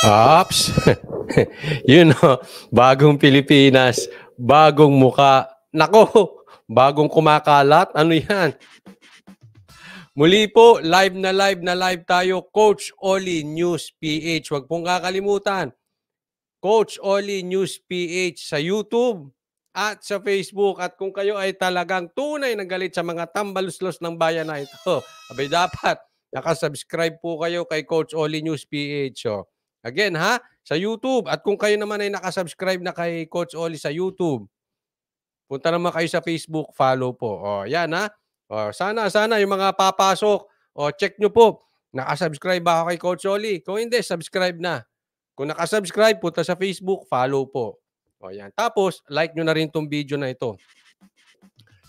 Ops! you oh. know, bagong Pilipinas, bagong muka. Nako, bagong kumakalat. Ano yan? Muli po, live na live na live tayo. Coach Oli News PH. Huwag pong kakalimutan. Coach Oli News PH sa YouTube at sa Facebook. At kung kayo ay talagang tunay na galit sa mga tambaluslos ng bayan na ito, abay dapat nakasubscribe po kayo kay Coach Oli News PH. Oh. Again, ha? Sa YouTube. At kung kayo naman ay nakasubscribe na kay Coach Oli sa YouTube, punta naman kayo sa Facebook, follow po. O, yan ha? O, sana, sana yung mga papasok, o, check nyo po. Nakasubscribe ba ako kay Coach Oli? Kung hindi, subscribe na. Kung nakasubscribe, punta sa Facebook, follow po. O, yan. Tapos, like nyo na rin tong video na ito.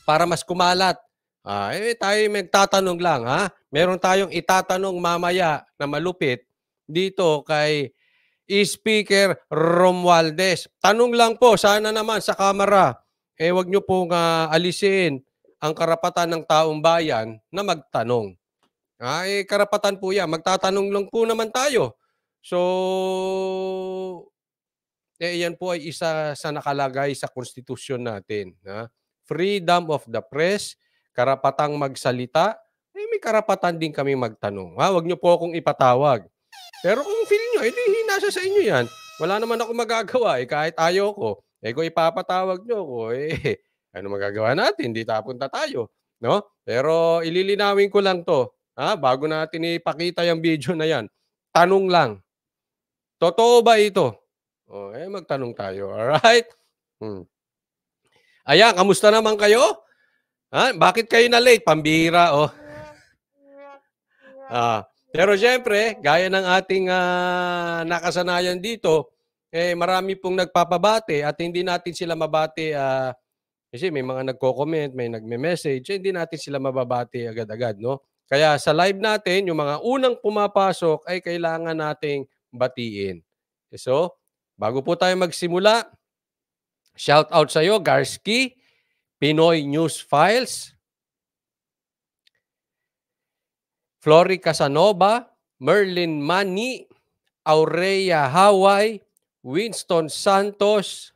Para mas kumalat. Ah, eh, tayo magtatanong lang, ha? Meron tayong itatanong mamaya na malupit dito kay Speaker Romualdez. Tanong lang po, sana naman sa Kamara, eh wag nyo pong uh, alisin ang karapatan ng taong bayan na magtanong. Ah, eh, karapatan po yan. Magtatanong lang po naman tayo. So, eh, yan po ay isa sa nakalagay sa konstitusyon natin. Ha? Freedom of the press, karapatang magsalita, eh, may karapatan din kami magtanong. Ha? Huwag niyo po akong ipatawag. Pero kung feel nyo, edi eh, hinasa sa inyo yan. Wala naman ako magagawa eh, kahit ayaw ko. Eh kung ipapatawag nyo ko, eh ano magagawa natin? Hindi tapunta tayo. No? Pero ililinawin ko lang to. Ha? Bago natin ipakita yung video na yan. Tanong lang. Totoo ba ito? O, oh, eh, magtanong tayo. Alright? Hmm. Ayan, kamusta naman kayo? Ha? Bakit kayo na late? Pambira, oh. ah, pero siyempre, gaya ng ating uh, nakasanayan dito, eh marami pong nagpapabate at hindi natin sila mabati uh, kasi may mga nagko-comment, may nagme-message, eh, hindi natin sila mababati agad-agad, no? Kaya sa live natin, yung mga unang pumapasok ay kailangan nating batiin. Eh, so, bago po tayo magsimula, shout out sa iyo, Garski, Pinoy News Files, Flory Casanova, Merlin Mani, Aurea Hawaii, Winston Santos.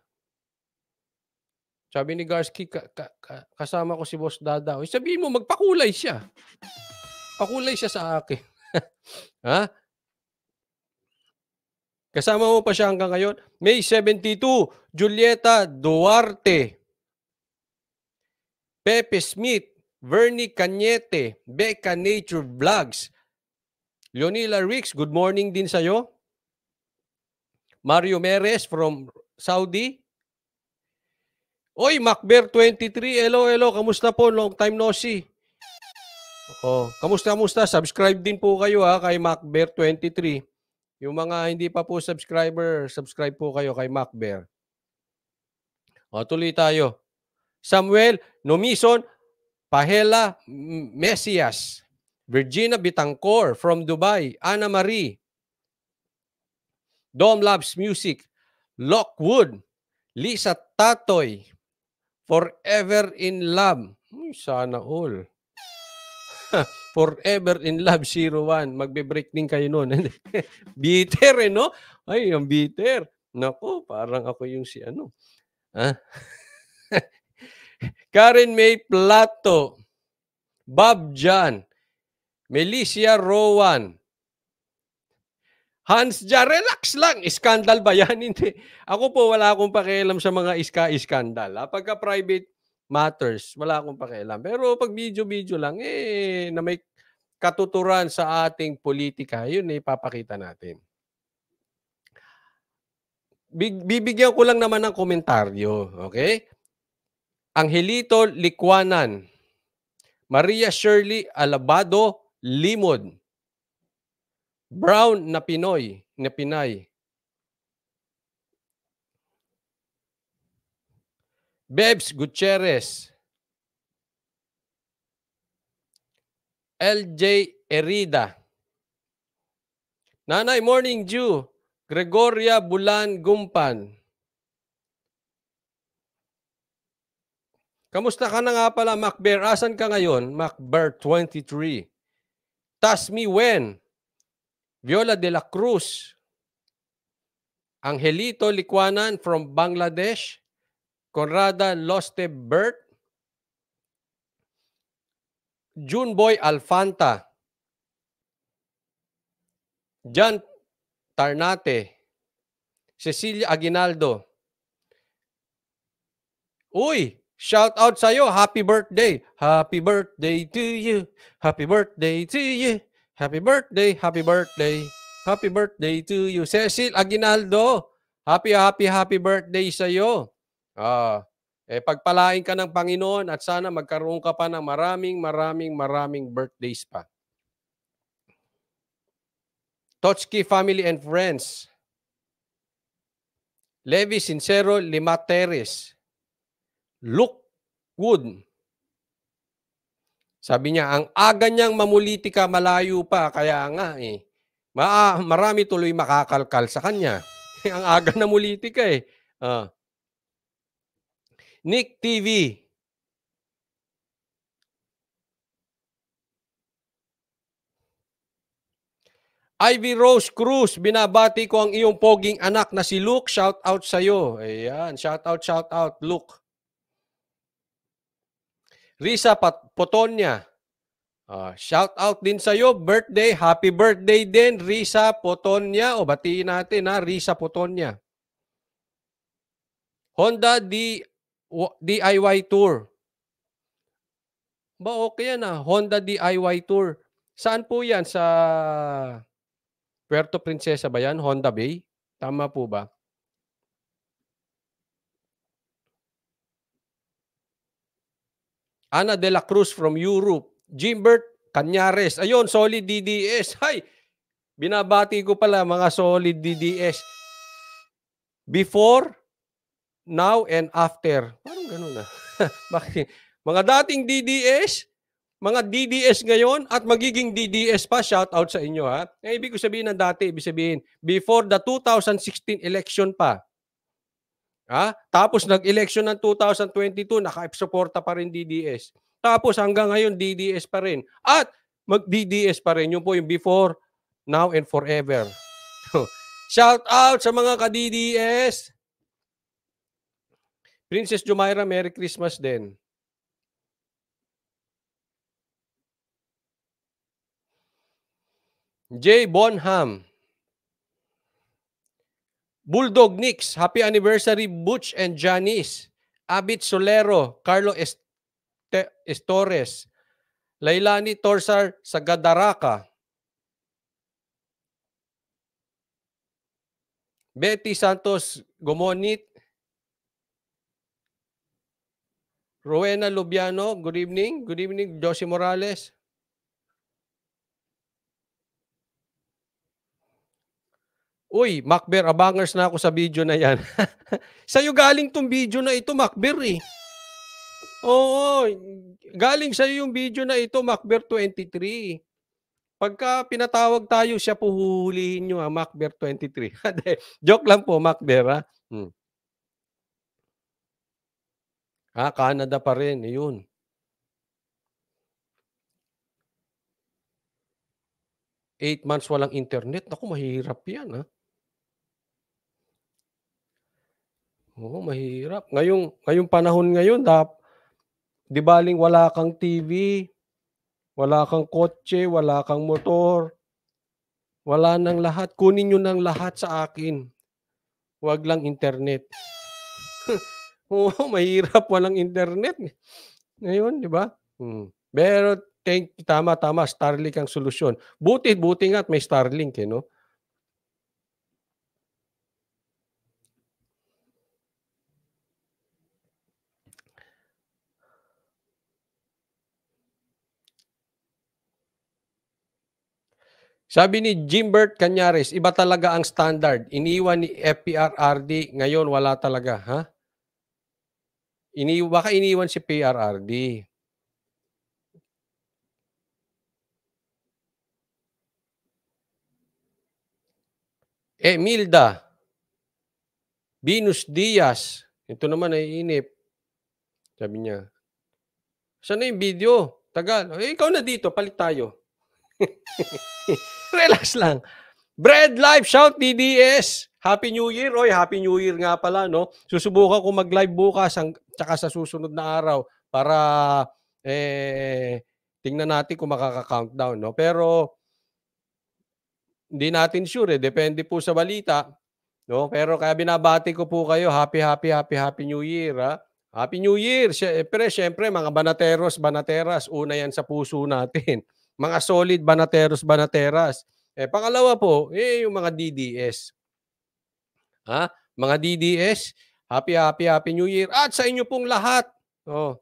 Sabi ni Garski, ka, ka, kasama ko si Boss Dada. Uy, sabihin mo, magpakulay siya. Pakulay siya sa akin. ha? Kasama mo pa siya hanggang ngayon. May 72, Julieta Duarte. Pepe Smith, Vernie Cañete, Becca Nature Vlogs. Leonila Rix, good morning din sa'yo. Mario Meres from Saudi. Oy, Macbear23, hello, hello, kamusta po? Long time no see. Oh, kamusta, kamusta? Subscribe din po kayo ha kay Macbear23. Yung mga hindi pa po subscriber, subscribe po kayo kay Macbear. O, tuloy tayo. Samuel Nomison, Pahela Mesias, Virginia Bitancor from Dubai, Anna Marie, Dom Labs Music, Lockwood, Lisa Tatoy, Forever in Love. sana all. Forever in Love 01. Magbe-break din kayo noon. bitter eh, no? Ay, ang bitter. Nako, parang ako yung si ano. Ha? Ah. Karen May Plato, Bob Jan, Melicia Rowan, Hans Jan, relax lang. Iskandal ba yan? Hindi. Ako po, wala akong pakialam sa mga iska-iskandal. Ah, pagka private matters, wala akong pakialam. Pero pag video-video lang, eh, na may katuturan sa ating politika, yun eh, papakita natin. Bibigyan ko lang naman ng komentaryo, okay? Angelito Likwanan, Maria Shirley Alabado Limod, Brown na Pinoy, na Pinay, Bebs Gutierrez, LJ Erida, Nanay Morning Jew, Gregoria Bulan Gumpan, Kamusta ka na nga pala, Macbeth? Asan ka ngayon? Macbeth 23. Task me when? Viola de la Cruz. Angelito Likwanan from Bangladesh. Conrada Loste Bert. Junboy Alfanta. John Tarnate. Cecilia Aguinaldo. Uy! Shout out sa'yo. Happy birthday. Happy birthday to you. Happy birthday to you. Happy birthday. Happy birthday. Happy birthday to you. Cecil Aguinaldo. Happy, happy, happy birthday sa'yo. Ah, eh, pagpalain ka ng Panginoon at sana magkaroon ka pa ng maraming, maraming, maraming birthdays pa. Totsky family and friends. Levi Sincero Limateres. Look good. Sabi niya, ang aga niyang mamuliti ka, malayo pa. Kaya nga eh. Ma marami tuloy makakalkal sa kanya. ang aga na muliti ka eh. Uh. Nick TV. Ivy Rose Cruz, binabati ko ang iyong poging anak na si Luke. Shout out sa iyo. Ayan, shout out, shout out, Luke. Risa Pat- Potonya. Uh, shout out din sa iyo, birthday, happy birthday din Risa Potonya o batiin natin na ah, Risa Potonya. Honda D DIY Tour. Ba okay yan ah, Honda DIY Tour. Saan po 'yan sa Puerto Princesa ba 'yan, Honda Bay? Tama po ba? Ana De La Cruz from Europe, Jimbert Canyares. Ayun, solid DDS. Hay, binabati ko pala mga solid DDS. Before, now, and after. Parang ganun na. Bakit? mga dating DDS, mga DDS ngayon at magiging DDS pa, shout out sa inyo ha. Ang eh, ibig ko sabihin ng dati, ibig sabihin, before the 2016 election pa, Ha? Tapos nag-election ng 2022, naka supporta pa rin DDS. Tapos hanggang ngayon, DDS pa rin. At mag-DDS pa rin. Yun po yung before, now, and forever. Shout out sa mga ka-DDS! Princess Jumaira, Merry Christmas din. Jay Bonham. Bulldog Nix, happy anniversary Butch and Janice. Abit Solero, Carlo Este Estores, Lailani Torsar sa Gadaraka. Betty Santos Gomonit. Rowena Lubiano, good evening. Good evening, Josie Morales. Uy, Macbear, abangers na ako sa video na yan. sa'yo galing tong video na ito, Macbear eh. Oo, galing sa'yo yung video na ito, Macbear 23. Pagka pinatawag tayo, siya puhulihin nyo ha, Macbear 23. Joke lang po, Macbear ha. Hmm. Ha, Canada pa rin, yun. Eight months walang internet. Naku, mahirap yan ha. Oo, mahirap. Ngayong ngayong panahon ngayon, dap, 'di baling wala kang TV, wala kang kotse, wala kang motor, wala nang lahat. Kunin niyo nang lahat sa akin. Huwag lang internet. Oo, mahirap walang internet. Ngayon, 'di ba? Hmm. Pero thank tama tama Starlink ang solusyon. Buti buti nga at may Starlink eh, no? Sabi ni Jimbert Canyares, iba talaga ang standard. Iniwan ni FPRRD, ngayon wala talaga, ha? Ini baka iniwan si PRRD. Emilda, Venus Diaz, ito naman ay inip. Sabi niya, saan na yung video? Tagal. Eh, ikaw na dito, palit tayo. Relax lang. Bread Life, shout DDS! Happy New Year, Roy. Happy New Year nga pala, no? Susubukan ko mag-live bukas ang, tsaka sa susunod na araw para eh, tingnan natin kung makaka-countdown, no? Pero hindi natin sure, eh. depende po sa balita, no? Pero kaya binabati ko po kayo, happy, happy, happy, happy New Year, ha? Happy New Year! Siyempre, eh, siyempre, mga banateros, banateras, una yan sa puso natin mga solid banateros banateras. Eh pangalawa po, eh yung mga DDS. Ha? Mga DDS, happy happy happy new year at sa inyo pong lahat. Oh.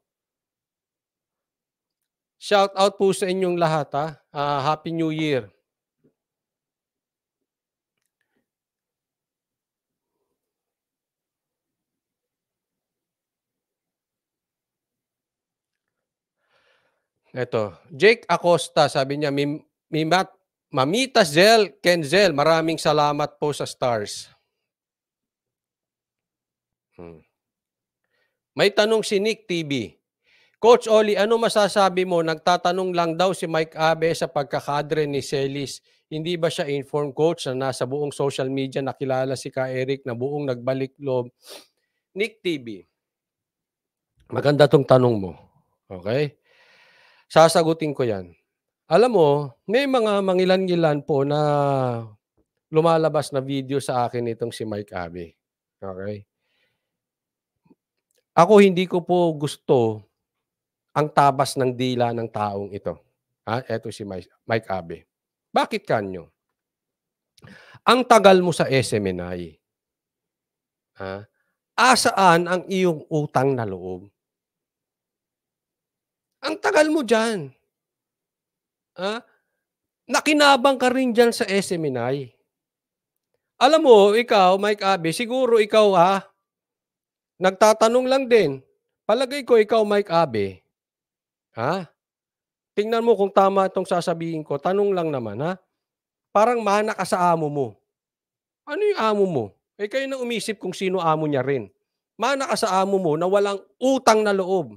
Shout out po sa inyong lahat ha. Uh, happy new year. Ito. Jake Acosta, sabi niya, Mimat, Mamita Zel, Kenzel, maraming salamat po sa stars. Hmm. May tanong si Nick TV. Coach Oli, ano masasabi mo? Nagtatanong lang daw si Mike Abe sa pagkakadre ni Celis. Hindi ba siya inform coach na nasa buong social media nakilala si Ka Eric na buong nagbalik loob? Nick TV, maganda tong tanong mo. Okay? Sasagutin ko yan. Alam mo, may mga mangilan-ngilan po na lumalabas na video sa akin itong si Mike Abe. Okay? Ako hindi ko po gusto ang tabas ng dila ng taong ito. Ha? Ito si Mike Abe. Bakit kanyo? Ang tagal mo sa SMNI. Ha? Asaan ang iyong utang na loob? Ang tagal mo dyan. Ha? Ah? Nakinabang ka rin dyan sa SMNI. Alam mo, ikaw, Mike Abe, siguro ikaw ha, nagtatanong lang din. Palagay ko ikaw, Mike Abe, ha? Tingnan mo kung tama itong sasabihin ko. Tanong lang naman, ha? Parang mana ka sa amo mo. Ano yung amo mo? Eh kayo na umisip kung sino amo niya rin. Mana ka sa amo mo na walang utang na loob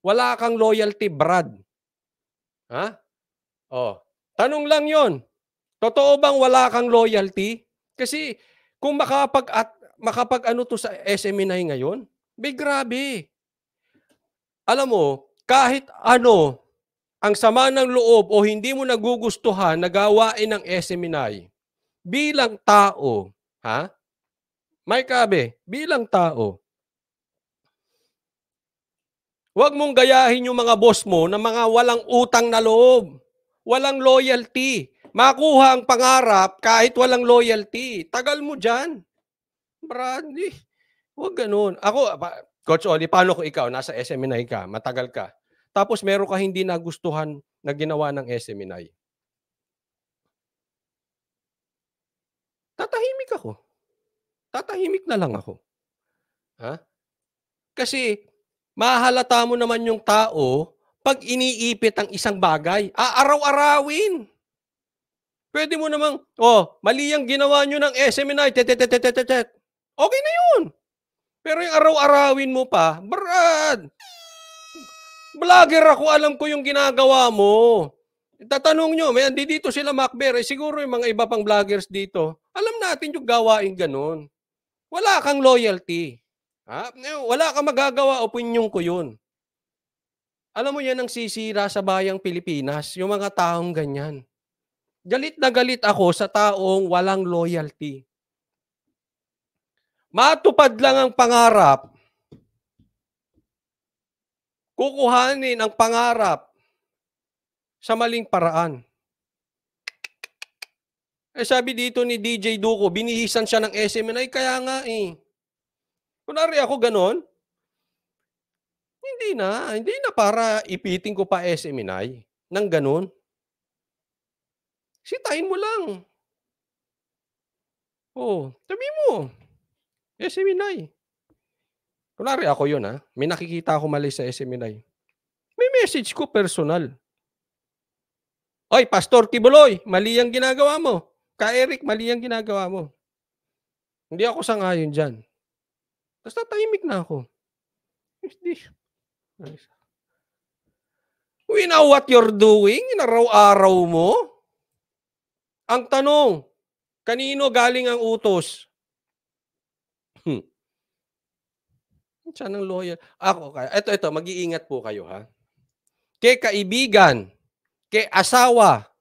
wala kang loyalty, Brad. Ha? Oh, tanong lang 'yon. Totoo bang wala kang loyalty? Kasi kung makapag at makapag ano to sa SMNI e ngayon, big grabe. Alam mo, kahit ano ang sama ng loob o hindi mo nagugustuhan na gawain ng SMNI e bilang tao, ha? May kabe, bilang tao, Huwag mong gayahin yung mga boss mo na mga walang utang na loob, walang loyalty. Makuha ang pangarap kahit walang loyalty. Tagal mo dyan. Brandy, huwag ganun. Ako, Coach Oli, paano ko ikaw? Nasa SMNI ka, matagal ka. Tapos meron ka hindi nagustuhan na ginawa ng SMNI. Tatahimik ako. Tatahimik na lang ako. Ha? Kasi mahalata mo naman yung tao pag iniipit ang isang bagay. Aaraw-arawin. Pwede mo namang, oh, mali ang ginawa nyo ng SMNI, tetetetetetetet. Okay na yun. Pero yung araw-arawin mo pa, Brad, vlogger ako, alam ko yung ginagawa mo. Tatanong nyo, may andi dito sila Macbeth, eh, siguro yung mga iba pang vloggers dito, alam natin yung gawain ganun. Wala kang loyalty. Ha? Wala ka magagawa, opinion ko yun. Alam mo yan ang sisira sa bayang Pilipinas, yung mga taong ganyan. Galit na galit ako sa taong walang loyalty. Matupad lang ang pangarap. Kukuhanin ang pangarap sa maling paraan. Eh sabi dito ni DJ Duko, binihisan siya ng SMNI, kaya nga eh. Kunwari ako ganon, hindi na. Hindi na para ipiting ko pa SMNI e ng ganon. Sitahin mo lang. Oh, tabi mo. SMNI. E eh. Kunwari ako yun ha. Ah. May nakikita ako mali sa SMNI. E eh. May message ko personal. Oy, Pastor Kibuloy, mali ang ginagawa mo. Ka Eric, mali ang ginagawa mo. Hindi ako sangayon dyan. Tapos tatahimik na ako. Is this? Nice. We know what you're doing. Inaraw-araw mo. Ang tanong, kanino galing ang utos? Hmm. Siya ng lawyer. Ako, kaya. Ito, ito, mag-iingat po kayo, ha? Kay kaibigan, kay asawa,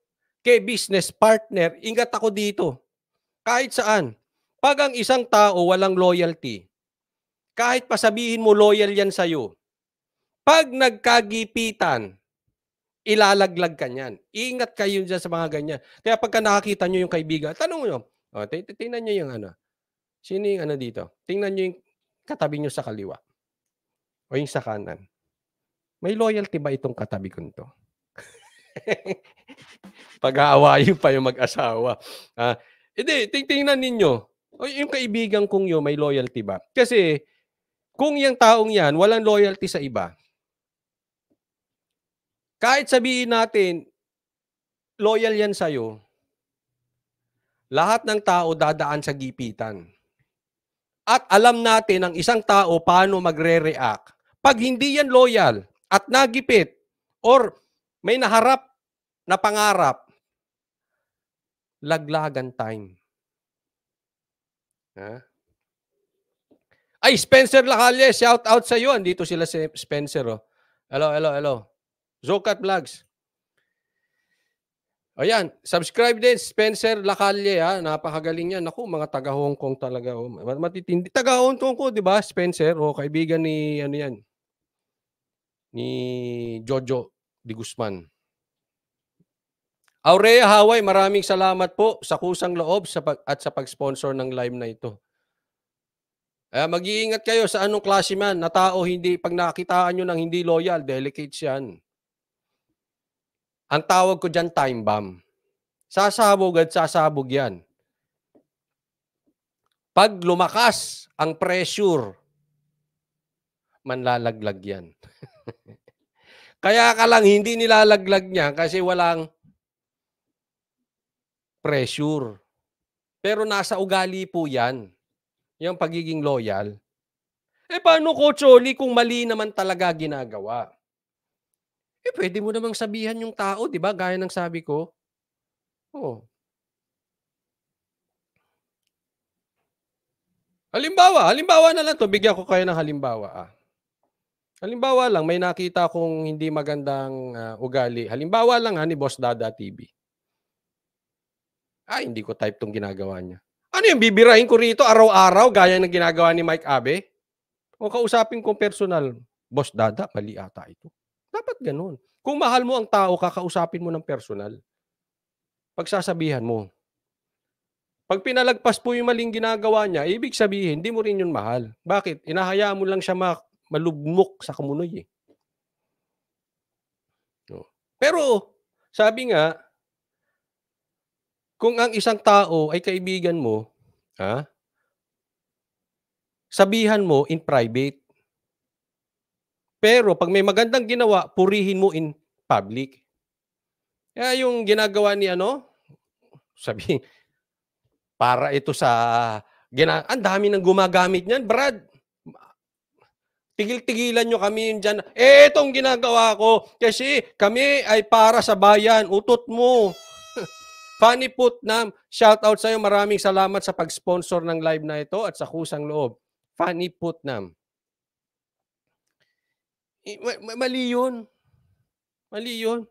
kay business partner, ingat ako dito. Kahit saan. Pag ang isang tao walang loyalty, kahit pasabihin mo loyal yan sa'yo, pag nagkagipitan, ilalaglag ka niyan. Iingat kayo dyan sa mga ganyan. Kaya pagka nakakita nyo yung kaibigan, tanong nyo, oh, tingnan nyo yung ano, sino yung ano dito? Tingnan nyo yung katabi nyo sa kaliwa o yung sa kanan. May loyalty ba itong katabi ko to? Pag-aawayin pa yung mag-asawa. Ah, hindi, tingnan ninyo. O yung kaibigan kong yun, may loyalty ba? Kasi kung yung taong yan, walang loyalty sa iba, kahit sabihin natin, loyal yan sa'yo, lahat ng tao dadaan sa gipitan. At alam natin ang isang tao paano magre-react. Pag hindi yan loyal at nagipit or may naharap na pangarap, laglagan time. Ha? Ay, Spencer Lacalle, shout out sa iyo. Andito sila si Spencer. Oh. Hello, hello, hello. Zocat Vlogs. Ayan, subscribe din Spencer Lacalle ha, ah. napakagaling niya. Naku, mga taga Hong Kong talaga oh. Matitindi taga Hong Kong ko, 'di ba? Spencer, oh, kaibigan ni ano 'yan. Ni Jojo Di Guzman. Aurea Hawaii, maraming salamat po sa kusang loob sa pag, at sa pag-sponsor ng live na ito. Eh, mag-iingat kayo sa anong klase man na tao hindi pag nakakitaan niyo ng hindi loyal, delicate 'yan. Ang tawag ko diyan time bomb. Sasabog at sasabog 'yan. Pag lumakas ang pressure, manlalaglag 'yan. Kaya ka lang hindi nilalaglag niya kasi walang pressure. Pero nasa ugali po 'yan yung pagiging loyal. Eh paano ko, Choli, kung mali naman talaga ginagawa? Eh pwede mo namang sabihan yung tao, 'di ba? Gaya ng sabi ko. Oo. Oh. Halimbawa, halimbawa na lang 'to, bigyan ko kayo ng halimbawa ah. Halimbawa lang, may nakita kong hindi magandang uh, ugali. Halimbawa lang ha, ah, ni Boss Dada TV. Ah, hindi ko type tong ginagawa niya. Ano yung bibirahin ko rito araw-araw gaya ng ginagawa ni Mike Abe? O kausapin kong personal, Boss Dada, mali ata ito. Dapat ganun. Kung mahal mo ang tao, kakausapin mo ng personal. Pagsasabihan mo. Pag pinalagpas po yung maling ginagawa niya, ibig sabihin, hindi mo rin yun mahal. Bakit? Inahayaan mo lang siya malugmok sa kamunoy eh. No. Oh. Pero, sabi nga, kung ang isang tao ay kaibigan mo, ha? Sabihan mo in private. Pero pag may magandang ginawa, purihin mo in public. Kaya yung ginagawa ni ano, sabi, para ito sa, gina, ang dami nang gumagamit niyan, Brad. Tigil-tigilan nyo kami yun dyan. Eh, itong ginagawa ko kasi kami ay para sa bayan. Utot mo. Fanny Putnam, shout out sa iyo. Maraming salamat sa pag-sponsor ng live na ito at sa kusang loob. Fanny Putnam. Eh, mali yun. Mali yun.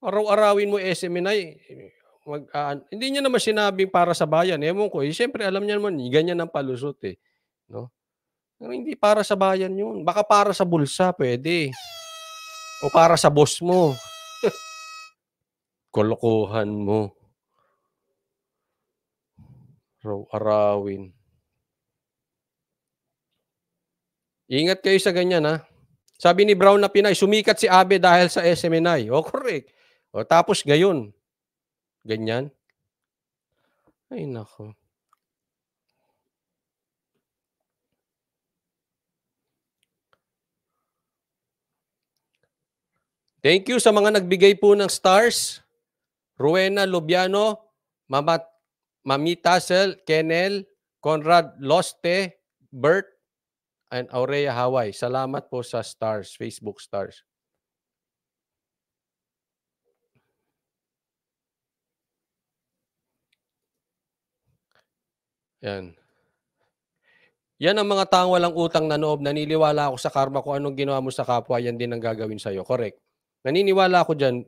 Araw-arawin mo SMNI. Eh, mag, uh, hindi niya naman sinabing para sa bayan. Ewan ko. Eh, Siyempre, alam niya naman, ganyan ang palusot eh. No? Pero hindi para sa bayan yun. Baka para sa bulsa, pwede. O para sa boss mo kalokohan mo. Raw-arawin. Ingat kayo sa ganyan ha. Sabi ni Brown na Pinay, sumikat si Abe dahil sa SMNI. O, oh, correct. O, oh, tapos gayon. Ganyan. Ay, nako. Thank you sa mga nagbigay po ng stars. Rowena Lubiano, Mamat, Mami Tassel, Kenel, Conrad Loste, Bert, and Aurea Hawaii. Salamat po sa stars, Facebook stars. Yan. Yan ang mga taong walang utang na noob. Naniniwala ako sa karma ko anong ginawa mo sa kapwa, yan din ang gagawin sa'yo. Correct. Naniniwala ako dyan,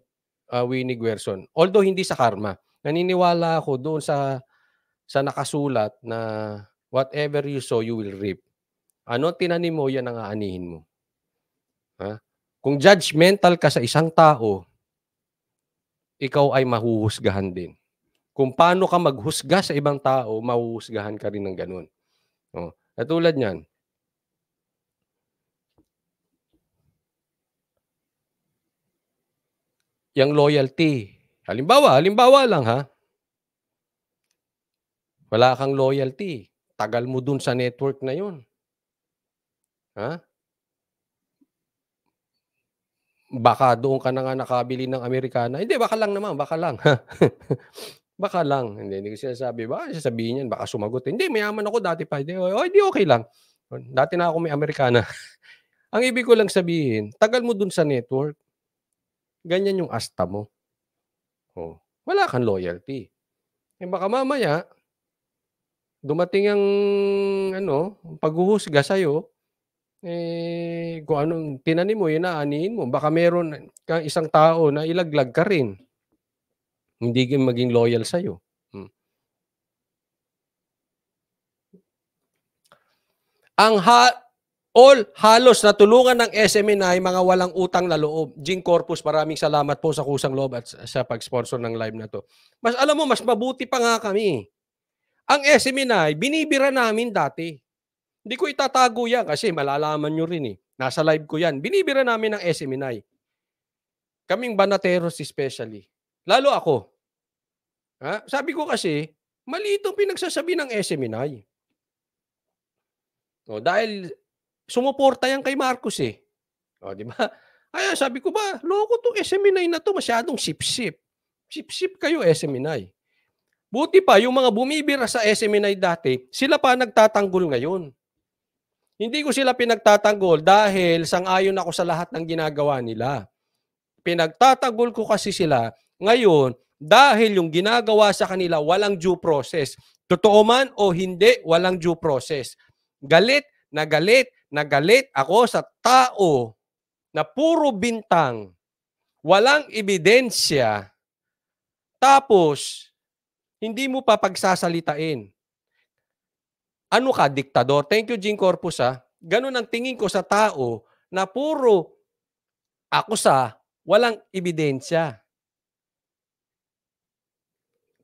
uh, Winnie Guerson. Although hindi sa karma. Naniniwala ako doon sa sa nakasulat na whatever you sow, you will reap. Ano tinanim mo, yan ang aanihin mo. Ha? Kung judgmental ka sa isang tao, ikaw ay mahuhusgahan din. Kung paano ka maghusga sa ibang tao, mahuhusgahan ka rin ng ganun. Oh, At tulad niyan, yung loyalty. Halimbawa, halimbawa lang ha. Wala kang loyalty. Tagal mo dun sa network na yun. Ha? Baka doon ka na nga nakabili ng Amerikana. Hindi, baka lang naman, baka lang. baka lang. Hindi, hindi ko sinasabi. Baka sasabihin yan, baka sumagot. Hindi, mayaman ako dati pa. Hindi, oh, hindi okay lang. Dati na ako may Amerikana. Ang ibig ko lang sabihin, tagal mo dun sa network ganyan yung asta mo. Oh, wala kang loyalty. Eh baka mamaya, dumating ang ano, paghuhusga sa'yo, eh, kung anong tinanim mo, inaaniin mo. Baka meron kang isang tao na ilaglag ka rin. Hindi ka maging loyal sa'yo. Hmm. Ang ha all halos natulungan ng SMNI e mga walang utang na loob. Jing Corpus, maraming salamat po sa kusang loob at sa pag-sponsor ng live na to. Mas alam mo, mas mabuti pa nga kami. Ang SMNI, e binibira namin dati. Hindi ko itatago yan kasi malalaman nyo rin eh. Nasa live ko yan. Binibira namin ng SMNI. E eh. Kaming banateros especially. Lalo ako. Ha? Sabi ko kasi, mali itong pinagsasabi ng SMNI. Eh. O, dahil sumuporta yan kay Marcos eh. O, oh, di ba? Kaya sabi ko ba, loko to SMNI na to, masyadong sip-sip. Sip-sip kayo SMNI. Buti pa, yung mga bumibira sa SMNI dati, sila pa nagtatanggol ngayon. Hindi ko sila pinagtatanggol dahil sang-ayon ako sa lahat ng ginagawa nila. Pinagtatanggol ko kasi sila ngayon dahil yung ginagawa sa kanila walang due process. Totoo man o hindi, walang due process. Galit na galit Nagalit ako sa tao na puro bintang, walang ebidensya, tapos hindi mo pa pagsasalitain. Ano ka, diktador? Thank you, Jing Corpus. Ha? Ah. Ganun ang tingin ko sa tao na puro ako sa walang ebidensya.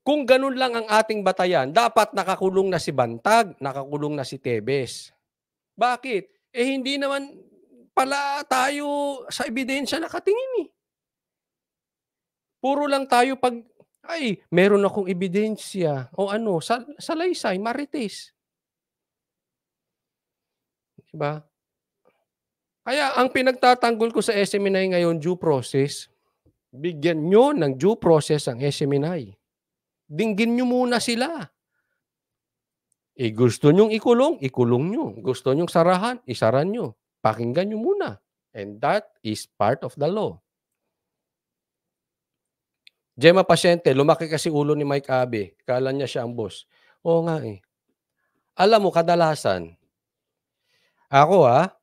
Kung ganun lang ang ating batayan, dapat nakakulong na si Bantag, nakakulong na si Tebes. Bakit? eh hindi naman pala tayo sa ebidensya nakatingin eh. Puro lang tayo pag, ay, meron akong ebidensya o ano, sa, sa laysay, marites. Diba? Kaya ang pinagtatanggol ko sa SMNI ngayon, due process, bigyan nyo ng due process ang SMNI. Dinggin nyo muna sila. E gusto nyong ikulong, ikulong nyo. Gusto nyong sarahan, isara nyo. Pakinggan nyo muna. And that is part of the law. Gemma Pasyente, lumaki kasi ulo ni Mike Abe. Kala niya siya ang boss. Oo nga eh. Alam mo, kadalasan, ako ha,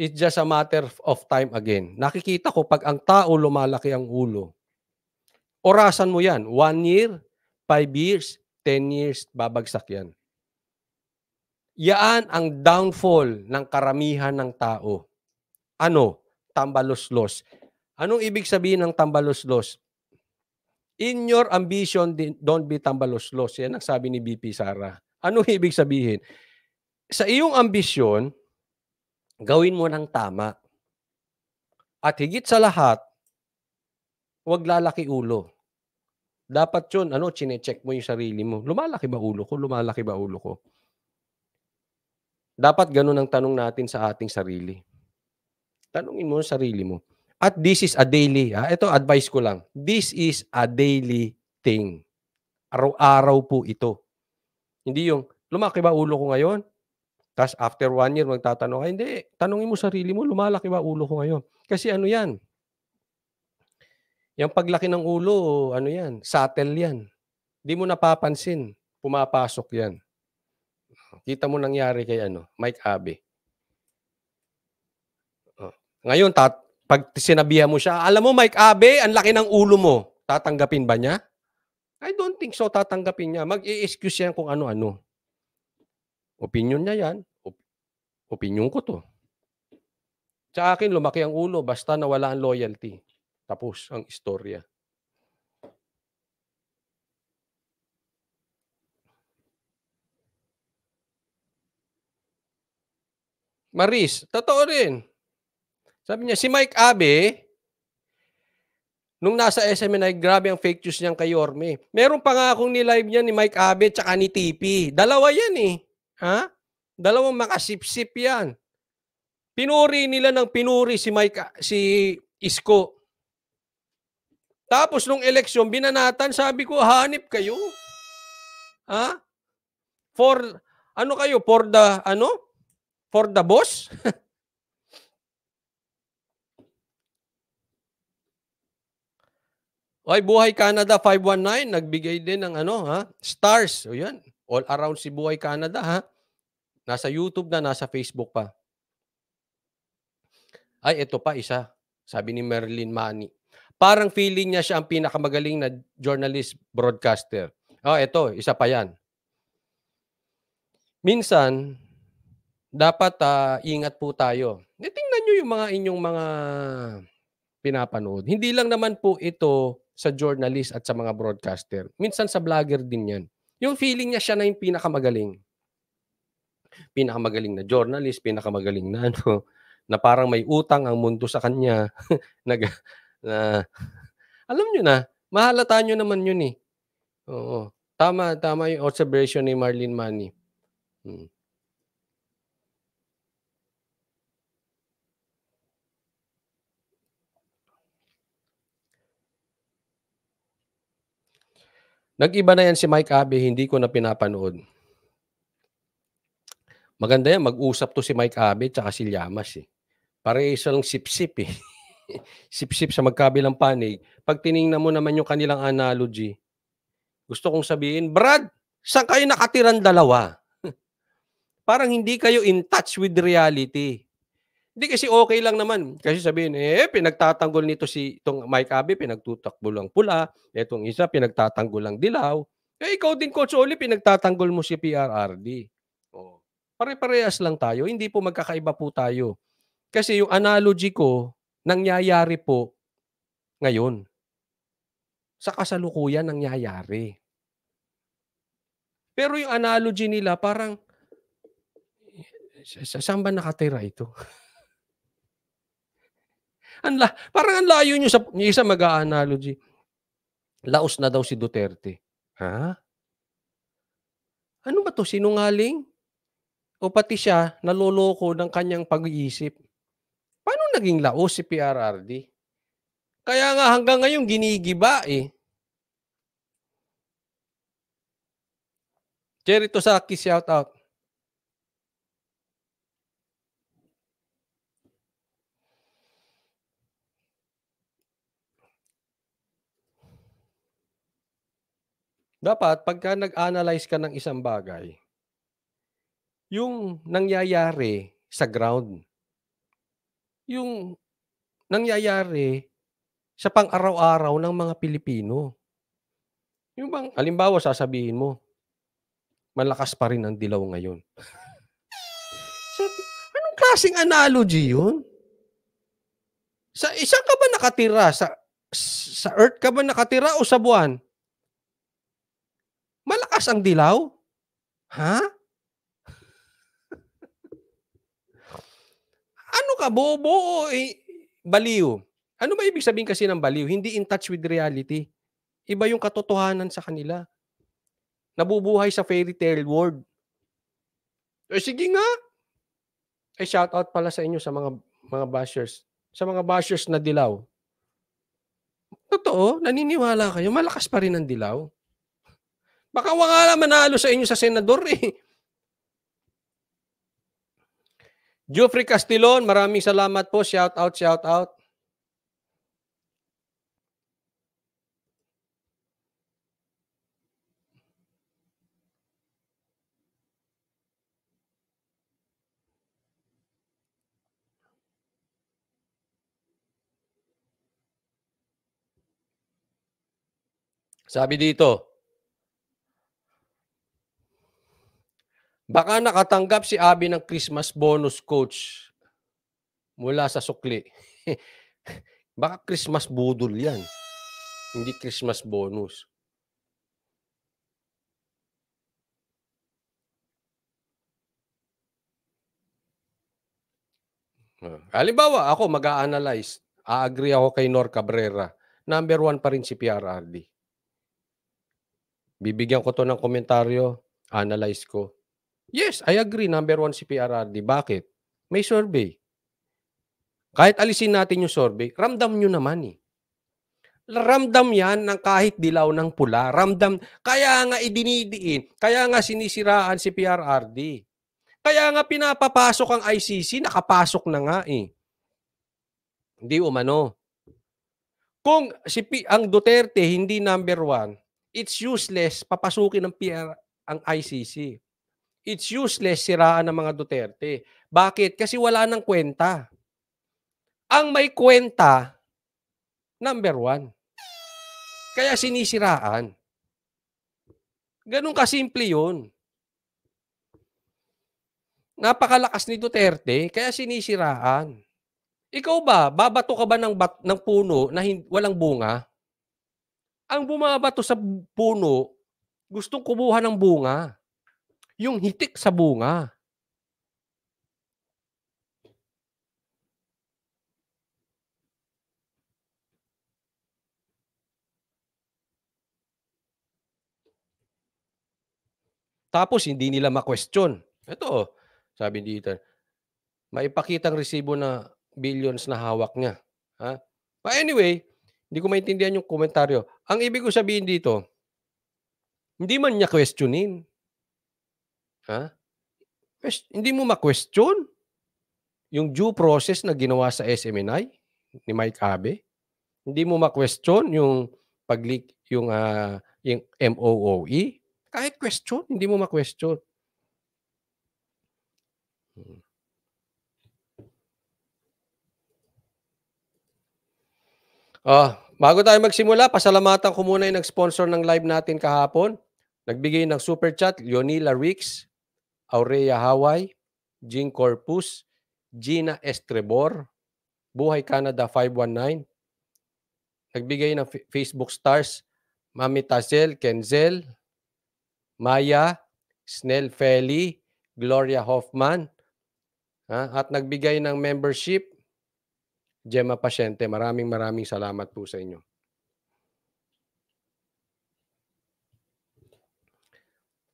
it's just a matter of time again. Nakikita ko pag ang tao lumalaki ang ulo, orasan mo yan. One year, five years, ten years, babagsak yan. Yaan ang downfall ng karamihan ng tao. Ano? Tambaloslos. Anong ibig sabihin ng tambaloslos? In your ambition, don't be tambaloslos. Yan ang sabi ni BP Sara. Anong ibig sabihin? Sa iyong ambisyon, gawin mo ng tama. At higit sa lahat, huwag lalaki ulo. Dapat yun, ano, chinecheck mo yung sarili mo. Lumalaki ba ulo ko? Lumalaki ba ulo ko? Dapat ganun ang tanong natin sa ating sarili. Tanungin mo sa sarili mo. At this is a daily, ha? Ah, ito advice ko lang. This is a daily thing. Araw-araw po ito. Hindi yung, lumaki ba ulo ko ngayon? Tapos after one year, magtatanong ka, hindi, Tanungin mo sarili mo, lumalaki ba ulo ko ngayon? Kasi ano yan? Yung paglaki ng ulo, ano yan? Subtle yan. Hindi mo napapansin. Pumapasok yan. Kita mo nangyari kay ano, Mike Abe. Oh. Ngayon, tat, pag sinabihan mo siya, alam mo Mike Abe, ang laki ng ulo mo. Tatanggapin ba niya? I don't think so tatanggapin niya. Mag-i-excuse yan kung ano-ano. Opinion niya yan. Op- opinion ko to. Sa akin, lumaki ang ulo basta nawala ang loyalty. Tapos ang istorya. Maris, totoo rin. Sabi niya, si Mike Abe, nung nasa SMNI, grabe ang fake news niyang kay Orme. Meron pa nga akong nilive niya ni Mike Abe tsaka ni TP. Dalawa yan eh. Ha? Dalawang makasipsip yan. Pinuri nila ng pinuri si Mike, si Isko. Tapos nung eleksyon, binanatan, sabi ko, hanip kayo. Ha? For, ano kayo, for the, ano? for the boss? Ay, Buhay Canada 519, nagbigay din ng ano, ha? Stars. O yan, all around si Buhay Canada, ha? Nasa YouTube na, nasa Facebook pa. Ay, ito pa isa. Sabi ni Merlin Mani. Parang feeling niya siya ang pinakamagaling na journalist broadcaster. Oh, ito, isa pa yan. Minsan, dapat uh, ingat po tayo. E, tingnan nyo yung mga inyong mga pinapanood. Hindi lang naman po ito sa journalist at sa mga broadcaster. Minsan sa vlogger din yan. Yung feeling niya siya na yung pinakamagaling. Pinakamagaling na journalist, pinakamagaling na ano, na parang may utang ang mundo sa kanya. Nag, na, alam nyo na, mahalata nyo naman yun eh. Oo. Tama, tama yung observation ni Marlene Manny. Hmm. Nag-iba na yan si Mike Abe, hindi ko na pinapanood. Maganda yan, mag-usap to si Mike Abe tsaka si Llamas eh. Parehiso lang sip-sip eh. sip-sip sa magkabilang panig. Pag tiningnan mo naman yung kanilang analogy, gusto kong sabihin, Brad, saan kayo nakatirang dalawa? Parang hindi kayo in touch with reality. Hindi kasi okay lang naman. Kasi sabihin, eh, pinagtatanggol nito si itong Mike Abbey, pinagtutakbo lang pula. Itong isa, pinagtatanggol lang dilaw. Kaya eh, ikaw din, Coach Oli, pinagtatanggol mo si PRRD. Oh. Pare-parehas lang tayo. Hindi po magkakaiba po tayo. Kasi yung analogy ko, nangyayari po ngayon. Sa kasalukuyan, nangyayari. Pero yung analogy nila, parang, saan ba nakatira ito? Ang la- parang ang layo nyo sa yung isa mag-analogy. Laos na daw si Duterte. Ha? Ano ba to? Sinungaling? O pati siya naloloko ng kanyang pag-iisip? Paano naging laos si PRRD? Kaya nga hanggang ngayon ginigiba eh. Jerry Saki, shout out. Dapat, pagka nag-analyze ka ng isang bagay, yung nangyayari sa ground, yung nangyayari sa pang-araw-araw ng mga Pilipino. Yung bang, alimbawa, sasabihin mo, malakas pa rin ang dilaw ngayon. Sabi, anong klaseng analogy yun? Sa isang ka ba nakatira? Sa, sa earth ka ba nakatira o sa buwan? Malakas ang dilaw? Ha? ano ka, bobo o eh, baliw? Ano ba ibig sabihin kasi ng baliw? Hindi in touch with reality. Iba yung katotohanan sa kanila. Nabubuhay sa fairy tale world. Eh, sige nga. Eh, shout out pala sa inyo sa mga mga bashers. Sa mga bashers na dilaw. Totoo, naniniwala kayo, malakas pa rin ang dilaw. Baka wala manalo sa inyo sa senador eh. Jeffrey Castillon, maraming salamat po. Shout out, shout out. Sabi dito, Baka nakatanggap si Abi ng Christmas bonus coach mula sa sukli. Baka Christmas budol yan. Hindi Christmas bonus. Ah. Halimbawa, ako mag-a-analyze. A-agree ako kay Nor Cabrera. Number one pa rin si PRRD. Bibigyan ko to ng komentaryo, analyze ko. Yes, I agree. Number one si PRRD. Bakit? May survey. Kahit alisin natin yung survey, ramdam nyo naman eh. Ramdam yan ng kahit dilaw ng pula. Ramdam. Kaya nga idinidiin. Kaya nga sinisiraan si PRRD. Kaya nga pinapapasok ang ICC. Nakapasok na nga eh. Hindi umano. Kung si P- ang Duterte hindi number one, it's useless papasukin ng PR ang ICC. It's useless siraan ng mga Duterte. Bakit? Kasi wala nang kwenta. Ang may kwenta, number one. Kaya sinisiraan. Ganun kasimple yun. Napakalakas ni Duterte, kaya sinisiraan. Ikaw ba, babato ka ba ng, bat, ng puno na walang bunga? Ang bumabato sa puno, gustong kumuha ng bunga yung hitik sa bunga. Tapos hindi nila ma-question. Ito, oh, sabi dito, maipakitang resibo na billions na hawak niya. Ha? But anyway, hindi ko maintindihan yung komentaryo. Ang ibig ko sabihin dito, hindi man niya questionin. Ha? Mas, hindi mo ma-question yung due process na ginawa sa SMNI ni Mike Abe. Hindi mo ma-question yung pag-leak yung, uh, yung MOOE. Kahit question, hindi mo ma-question. Hmm. Oh, bago tayo magsimula, pasalamatan ko muna yung nag-sponsor ng live natin kahapon. Nagbigay ng super chat, Leonila Ricks. Aurea Hawaii, Jean Corpus, Gina Estrebor, Buhay Canada 519, nagbigay ng Facebook stars, Mami Tazel, Kenzel, Maya, Snell Feli, Gloria Hoffman, ha? at nagbigay ng membership, Gemma Pasyente. Maraming maraming salamat po sa inyo.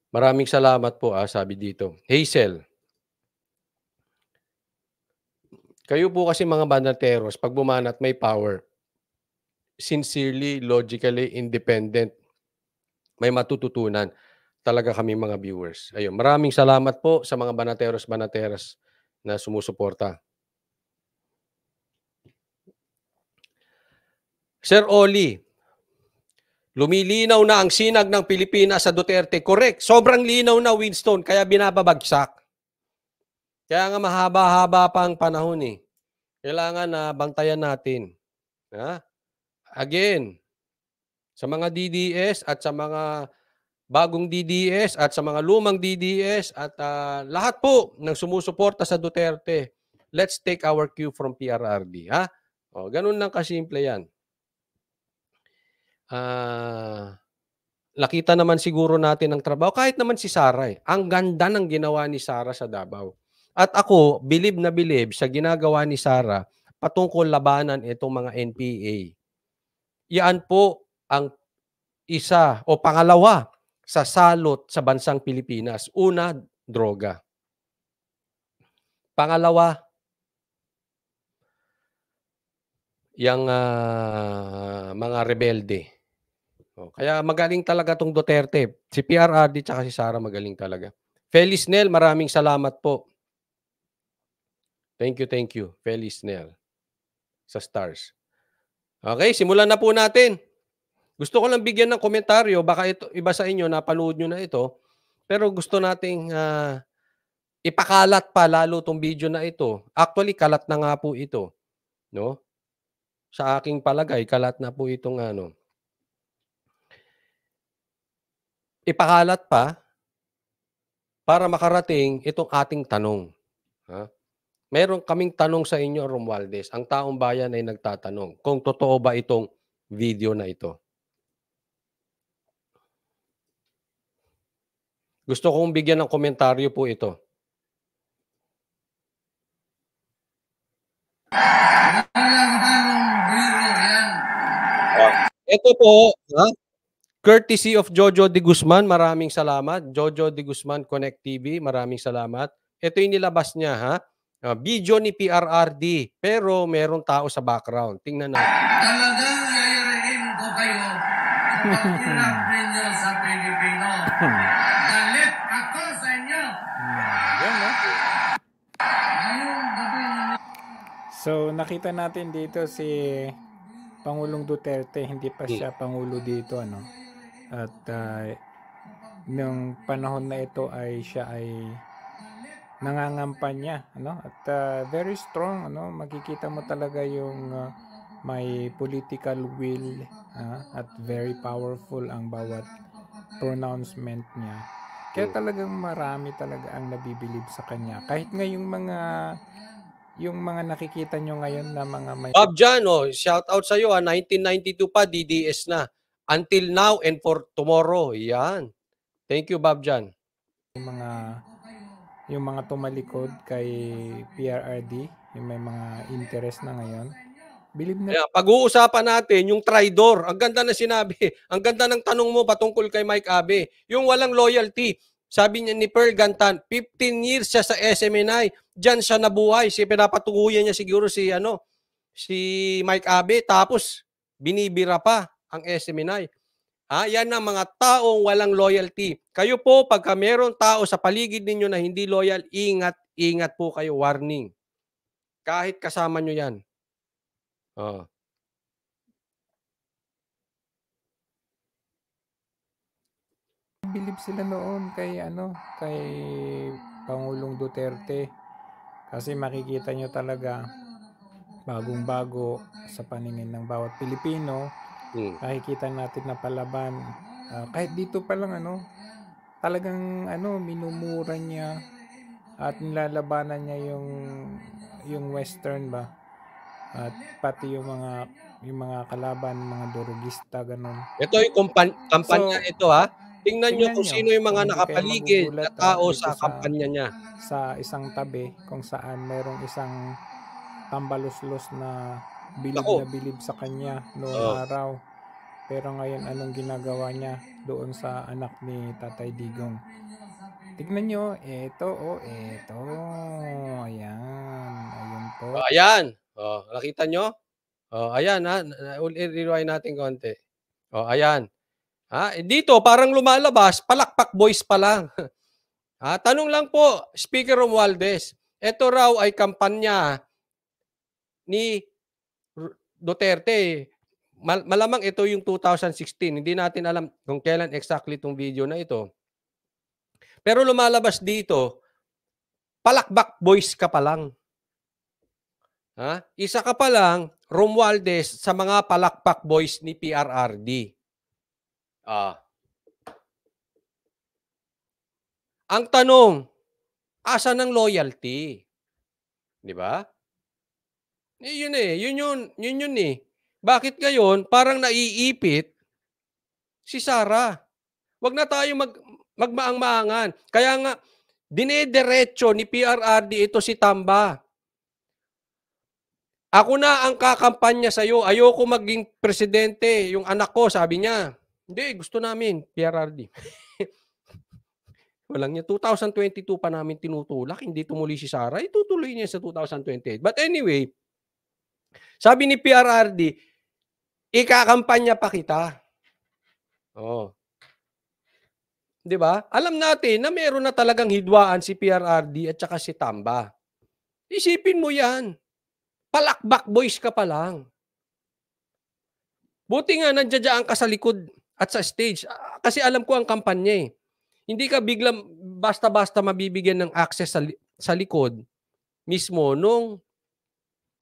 Maraming salamat po, ah, sabi dito. Hazel, kayo po kasi mga banateros, pag bumanat may power, sincerely, logically, independent, may matututunan talaga kami mga viewers. Ayun, maraming salamat po sa mga banateros-banateras na sumusuporta. Sir Oli, Lumilinaw na ang sinag ng Pilipinas sa Duterte. Correct. Sobrang linaw na Winston, kaya binababagsak. Kaya nga mahaba-haba pa ang panahon eh. Kailangan na bantayan natin. Ha? Again, sa mga DDS at sa mga bagong DDS at sa mga lumang DDS at uh, lahat po ng sumusuporta sa Duterte, let's take our cue from PRRD. Ha? O, ganun lang kasimple yan ah, nakita naman siguro natin ang trabaho. Kahit naman si Sara eh. Ang ganda ng ginawa ni Sara sa Davao. At ako, bilib na bilib sa ginagawa ni Sara patungkol labanan itong mga NPA. Yan po ang isa o pangalawa sa salot sa bansang Pilipinas. Una, droga. Pangalawa, yung uh, ah, mga rebelde Oh, kaya magaling talaga tong Duterte. Si PRRD tsaka si Sara magaling talaga. Felis Nel, maraming salamat po. Thank you, thank you. Felis Nel sa stars. Okay, simulan na po natin. Gusto ko lang bigyan ng komentaryo, baka ito, iba sa inyo napanood nyo na ito, pero gusto nating uh, ipakalat pa lalo tong video na ito. Actually, kalat na nga po ito. No? Sa aking palagay, kalat na po itong ano, ipakalat pa para makarating itong ating tanong. Ha? Meron kaming tanong sa inyo, Romualdez. Ang taong bayan ay nagtatanong kung totoo ba itong video na ito. Gusto kong bigyan ng komentaryo po ito. Ito po, ha? Courtesy of Jojo De Guzman, maraming salamat. Jojo De Guzman Connect TV, maraming salamat. Ito yung nilabas niya ha. Uh, video ni PRRD, pero merong tao sa background. Tingnan natin. Talagang yayarin ko kayo pagkirap ninyo sa Pilipino. Galit ako sa inyo. Yan, no? So, nakita natin dito si Pangulong Duterte, hindi pa siya Pangulo dito, ano? At uh, ah, ng panahon na ito ay siya ay nangangampanya, ano? At uh, very strong, ano? Makikita mo talaga yung uh, may political will uh, at very powerful ang bawat pronouncement niya. Kaya hmm. talagang marami talaga ang nabibilib sa kanya. Kahit nga yung mga yung mga nakikita nyo ngayon na mga may... Bob Jan, oh, shout out sa iyo, ah, 1992 pa, DDS na until now and for tomorrow. Yan. Thank you, Bob Jan. Yung mga yung mga tumalikod kay PRRD, yung may mga interest na ngayon. Believe na yeah, pag-uusapan natin yung traitor. Ang ganda na sinabi. Ang ganda ng tanong mo patungkol kay Mike Abe. Yung walang loyalty. Sabi niya ni Pearl Gantan, 15 years siya sa SMNI. Diyan siya nabuhay. Si pinapatuguyan niya siguro si ano si Mike Abe tapos binibira pa ang SMNI. Ha, ah, yan ang mga taong walang loyalty. Kayo po, pagka meron tao sa paligid ninyo na hindi loyal, ingat, ingat po kayo, warning. Kahit kasama nyo yan. Oh. Bilib sila noon kay ano, kay Pangulong Duterte. Kasi makikita nyo talaga bagong-bago sa paningin ng bawat Pilipino Mm. Makikita natin na palaban. Uh, kahit dito pa lang ano, talagang ano minumura niya at nilalabanan niya yung yung western ba at pati yung mga yung mga kalaban mga durugista ganun ito yung kumpan, kampanya so, ito ha tingnan, niyo kung sino yung mga nakapaligid na tao ah, sa kampanya niya sa isang tabi kung saan merong isang tambaluslos na bilib Ako. na bilib sa kanya noong Oo. Oh. araw. Pero ngayon anong ginagawa niya doon sa anak ni Tatay Digong? Tignan nyo, eto o, oh, eto. Ayan, ayun po. Oh, ayan. Oh, nakita nyo? Oh, ayan ha. I-rewind natin konti. Oh, ayan. Ha? Eh, dito, parang lumalabas, palakpak voice pa lang. ha? Tanong lang po, Speaker Romualdez, eto raw ay kampanya ni Duterte, mal- malamang ito yung 2016. Hindi natin alam kung kailan exactly itong video na ito. Pero lumalabas dito, palakbak boys ka pa lang. Ha? Isa ka pa lang, Romualdez, sa mga palakpak boys ni PRRD. Ah. Ang tanong, asa ng loyalty? Di ba? Eh, yun eh. Yun yun. Yun yun eh. Bakit ngayon parang naiipit si Sara? Huwag na tayo mag magmaang-maangan. Kaya nga dinediretso ni PRRD ito si Tamba. Ako na ang kakampanya sa iyo. Ayoko maging presidente yung anak ko, sabi niya. Hindi, gusto namin PRRD. Walang niya. 2022 pa namin tinutulak. Hindi tumuli si Sara. Itutuloy niya sa 2028. But anyway, sabi ni PRRD, ikakampanya pa kita. Oh. 'Di ba? Alam natin na meron na talagang hidwaan si PRRD at saka si Tamba. Isipin mo 'yan. Palakbak boys ka pa lang. Buti nga nandiyan ka sa likod at sa stage ah, kasi alam ko ang kampanya eh. Hindi ka biglang basta-basta mabibigyan ng access sa, li- sa likod mismo nung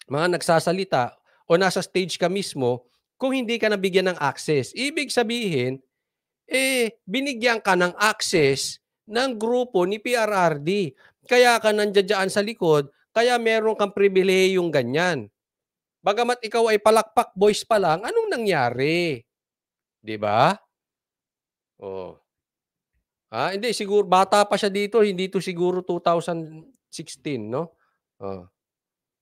mga nagsasalita o nasa stage ka mismo kung hindi ka nabigyan ng access. Ibig sabihin, eh, binigyan ka ng access ng grupo ni PRRD. Kaya ka nandiyan sa likod, kaya meron kang pribilehiyong ganyan. Bagamat ikaw ay palakpak boys pa lang, anong nangyari? 'Di ba? Oh. Ah, hindi siguro bata pa siya dito, hindi to siguro 2016, no? Oh.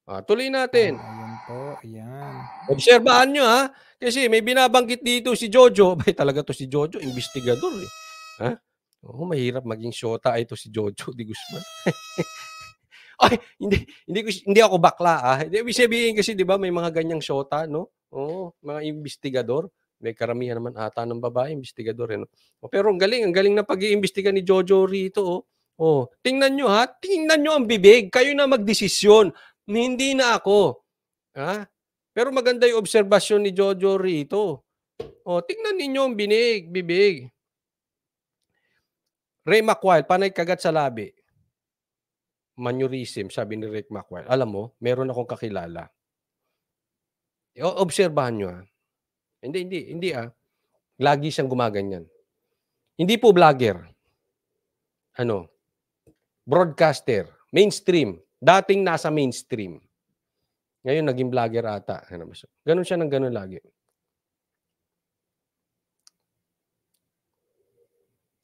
Ah, tuloy natin. Ayan ah, po, ayan. Obserbahan nyo ha, kasi may binabanggit dito si Jojo. Bay, talaga to si Jojo, investigador eh. Ha? Oo, oh, mahirap maging syota ito si Jojo Di Guzman. Ay, hindi, hindi, ko, hindi ako bakla ah. Ibig sabihin kasi di ba may mga ganyang shota no? Oo, oh, mga investigador. May karamihan naman ata ng babae, investigador. Eh, no? Oh, pero ang galing, ang galing na pag-iimbestiga ni Jojo rito. Oh. Oh, tingnan niyo ha, tingnan niyo ang bibig. Kayo na magdesisyon. Hindi na ako. Ha? Pero maganda yung obserbasyon ni Jojo rito. O, tingnan ninyo ang binig, bibig. Ray McWile, panay kagat sa labi. Manurism, sabi ni Rick McWile. Alam mo, meron akong kakilala. O, obserbahan nyo ha. Hindi, hindi, hindi ah. Lagi siyang gumaganyan. Hindi po vlogger. Ano? Broadcaster. Mainstream. Dating nasa mainstream. Ngayon, naging vlogger ata. Ano siya? Ganun siya ng ganun lagi.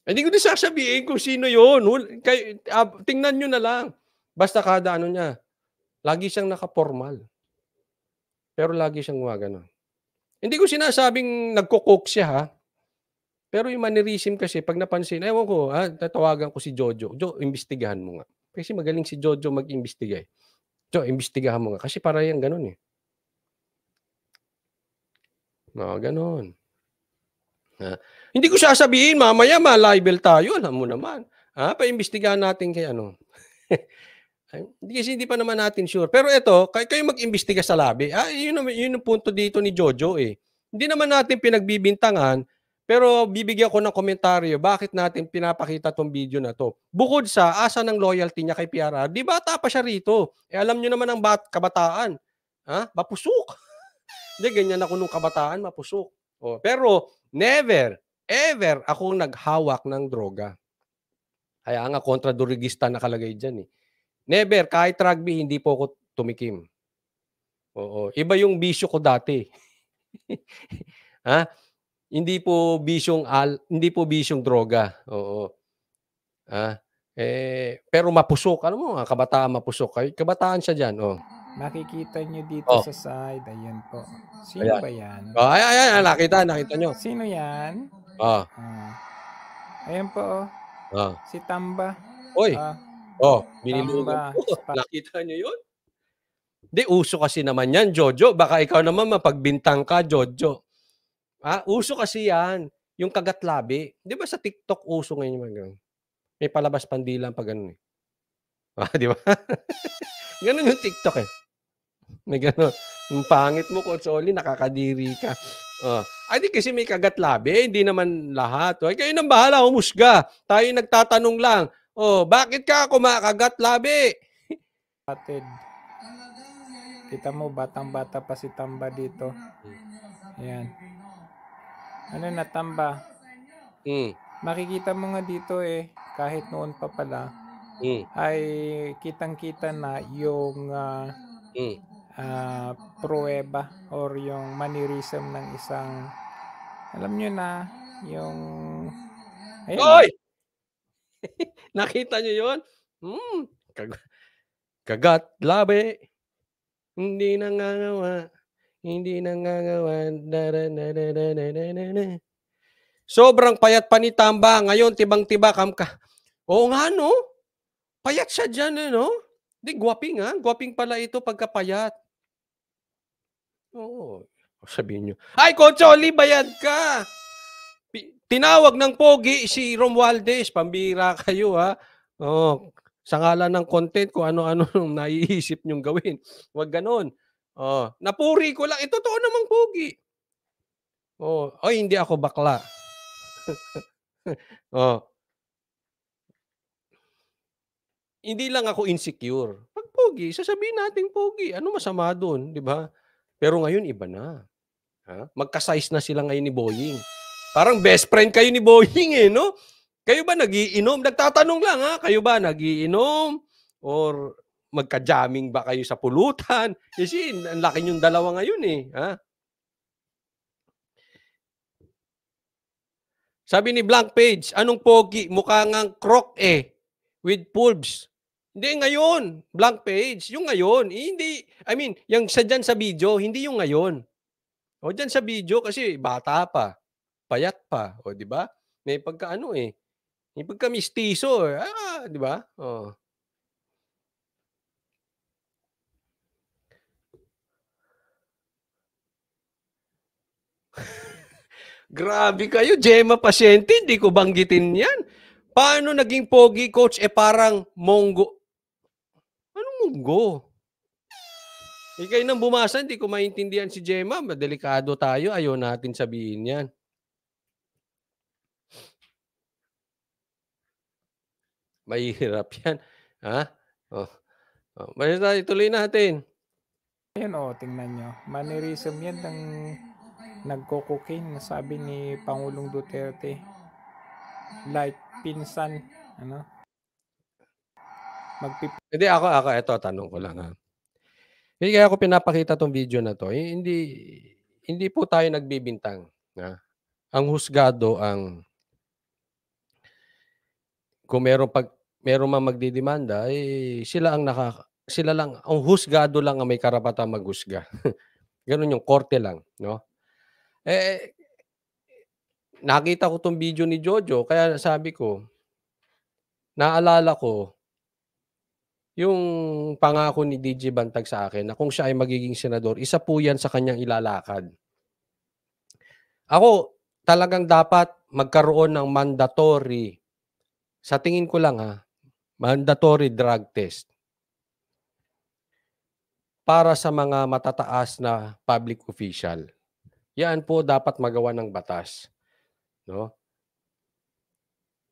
Hindi ko din sasabihin kung sino yun. Kay, uh, tingnan nyo na lang. Basta kada ano niya. Lagi siyang nakapormal. Pero lagi siyang gumagano. Hindi ko sinasabing nagko-cook siya ha. Pero yung manirisim kasi, pag napansin, ewan ko, ha, ah, tatawagan ko si Jojo. Jo, imbestigahan mo nga. Kasi magaling si Jojo mag-imbestiga eh. So, imbestigahan mo nga. Kasi para yan ganun eh. No, ganun. Ha? Hindi ko sasabihin, mamaya ma-libel tayo, alam mo naman. Ha? Paimbestigahan natin kay ano. Hindi kasi hindi pa naman natin sure. Pero ito, kay kayo mag-imbestiga sa labi. Ah, yun, yun yung punto dito ni Jojo eh. Hindi naman natin pinagbibintangan pero bibigyan ko ng komentaryo, bakit natin pinapakita tong video na to? Bukod sa asa ng loyalty niya kay Piara, di bata pa siya rito. Eh, alam nyo naman ang bat kabataan. Ha? Mapusok. Hindi, ganyan ako nung kabataan, mapusok. Oh, pero never, ever akong naghawak ng droga. Kaya nga, kontra-durigista nakalagay dyan eh. Never, kahit rugby, hindi po ako tumikim. Oo, iba yung bisyo ko dati. ha? Hindi po bisyong al, hindi po bisyong droga. Oo. Ah, eh pero mapusok. Ano mo mga kabataan mapusok. kabataan siya diyan, oh. Makikita nyo dito oh. sa side. Ayan po. Sino ayan. ba yan? Oh, ayan, ayan. Nakita, nakita nyo. Sino yan? Oh. Ah. Ayan po, oh. Ah. Si Tamba. Oy. Ah. Oh, binilungan po. Oh, nakita nyo yun? Di, uso kasi naman yan, Jojo. Baka ikaw naman mapagbintang ka, Jojo. Ah, uso kasi yan. Yung kagat-labi. Di ba sa TikTok uso ngayon yung mga ganun? May palabas pandila pa ganun eh. Ah, di ba? ganun yung TikTok eh. May ganun. Ang pangit mo, Coach Oli, nakakadiri ka. Oh. Ay, di kasi may kagat-labi, eh, hindi naman lahat. Ay, kayo nang bahala, humusga. Tayo nagtatanong lang, oh, bakit ka kumakagat-labi? Atid. Kita mo, batang-bata pa si Tamba dito. Ayan ano natamba. Mm. Makikita mo nga dito eh, kahit noon pa pala, mm. ay kitang-kita na yung uh, mm. uh, pruweba or yung manirism ng isang, alam nyo na, yung... Ayun. Oy! Nakita nyo yun? Hmm. Kag- kagat, labi. Hindi nangangawa hindi nangangawan. Sobrang payat pa ni Tamba. Ngayon, tibang-tiba kam ka. Oo nga, no? Payat siya dyan, eh, no? Di, guwaping, ha? Gwaping pala ito pagkapayat. Oo. Sabihin nyo, Ay, Kocholi, bayad ka! Tinawag ng Pogi si Romualdez. Pambira kayo, ha? Oo. Sa ngalan ng content, kung ano-ano nung naiisip nyong gawin. Huwag ganon. Oh, napuri ko lang. Ito eh, totoo namang pogi. Oh, ay hindi ako bakla. oh. Hindi lang ako insecure. Pag pogi, sasabihin natin pogi. Ano masama doon, di ba? Pero ngayon iba na. Ha? Magka-size na sila ngayon ni Boying. Parang best friend kayo ni Boying eh, no? Kayo ba nagiinom? Nagtatanong lang ha, kayo ba nagiinom? Or magka-jamming ba kayo sa pulutan? Kasi ang laki yung dalawa ngayon eh. Ha? Sabi ni Blank Page, anong pogi? Mukha ngang croc eh. With pulbs. Hindi ngayon, blank page, yung ngayon. Eh, hindi, I mean, yung sa dyan sa video, hindi yung ngayon. O dyan sa video kasi bata pa, payat pa, o di ba? May pagka ano eh. May pagka mistiso, eh. ah, di ba? Oh. Grabe kayo, Gemma Pasyente, hindi ko banggitin yan. Paano naging pogi, coach? Eh parang monggo. Anong monggo? Eh kayo nang bumasa, hindi ko maintindihan si Gemma. Delikado tayo, ayaw natin sabihin yan. Mahirap yan. Ha? Oh. oh. Basta ituloy natin. Ayan o, oh, tingnan nyo. Mannerism yan ng nagko-cocaine na sabi ni Pangulong Duterte like pinsan ano magpip Hindi ako ako ito tanong ko lang ha. Hindi kaya ko pinapakita tong video na to. Eh, hindi hindi po tayo nagbibintang na ang husgado ang kung meron pag meron mang magdidemanda eh sila ang naka sila lang ang husgado lang ang may karapatang maghusga. Ganun yung korte lang, no? Eh, nakita ko tong video ni Jojo, kaya sabi ko, naalala ko, yung pangako ni DJ Bantag sa akin na kung siya ay magiging senador, isa po yan sa kanyang ilalakad. Ako, talagang dapat magkaroon ng mandatory, sa tingin ko lang ha, mandatory drug test para sa mga matataas na public official. Yan po dapat magawa ng batas. No?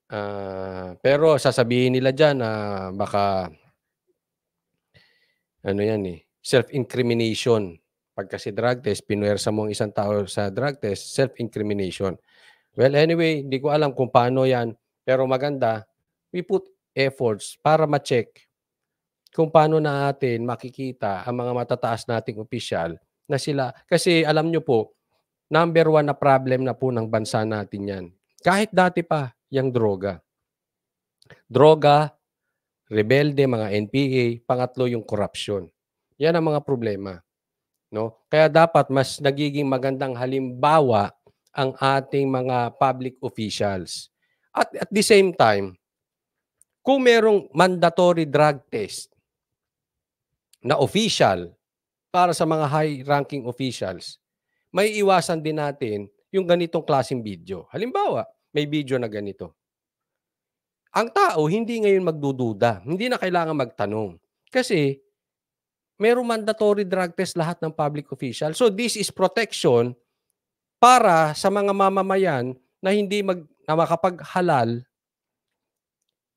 Uh, pero sasabihin nila diyan na uh, baka ano yan eh, self-incrimination. Pag kasi drug test, pinuwersa mo ang isang tao sa drug test, self-incrimination. Well, anyway, hindi ko alam kung paano yan. Pero maganda, we put efforts para ma-check kung paano natin makikita ang mga matataas nating opisyal na sila. Kasi alam nyo po, number one na problem na po ng bansa natin yan. Kahit dati pa, yung droga. Droga, rebelde, mga NPA, pangatlo yung corruption. Yan ang mga problema. No? Kaya dapat mas nagiging magandang halimbawa ang ating mga public officials. At at the same time, kung merong mandatory drug test na official para sa mga high-ranking officials, may iwasan din natin yung ganitong klaseng video. Halimbawa, may video na ganito. Ang tao hindi ngayon magdududa, hindi na kailangan magtanong. Kasi merong mandatory drug test lahat ng public official. So this is protection para sa mga mamamayan na hindi mag, na makapaghalal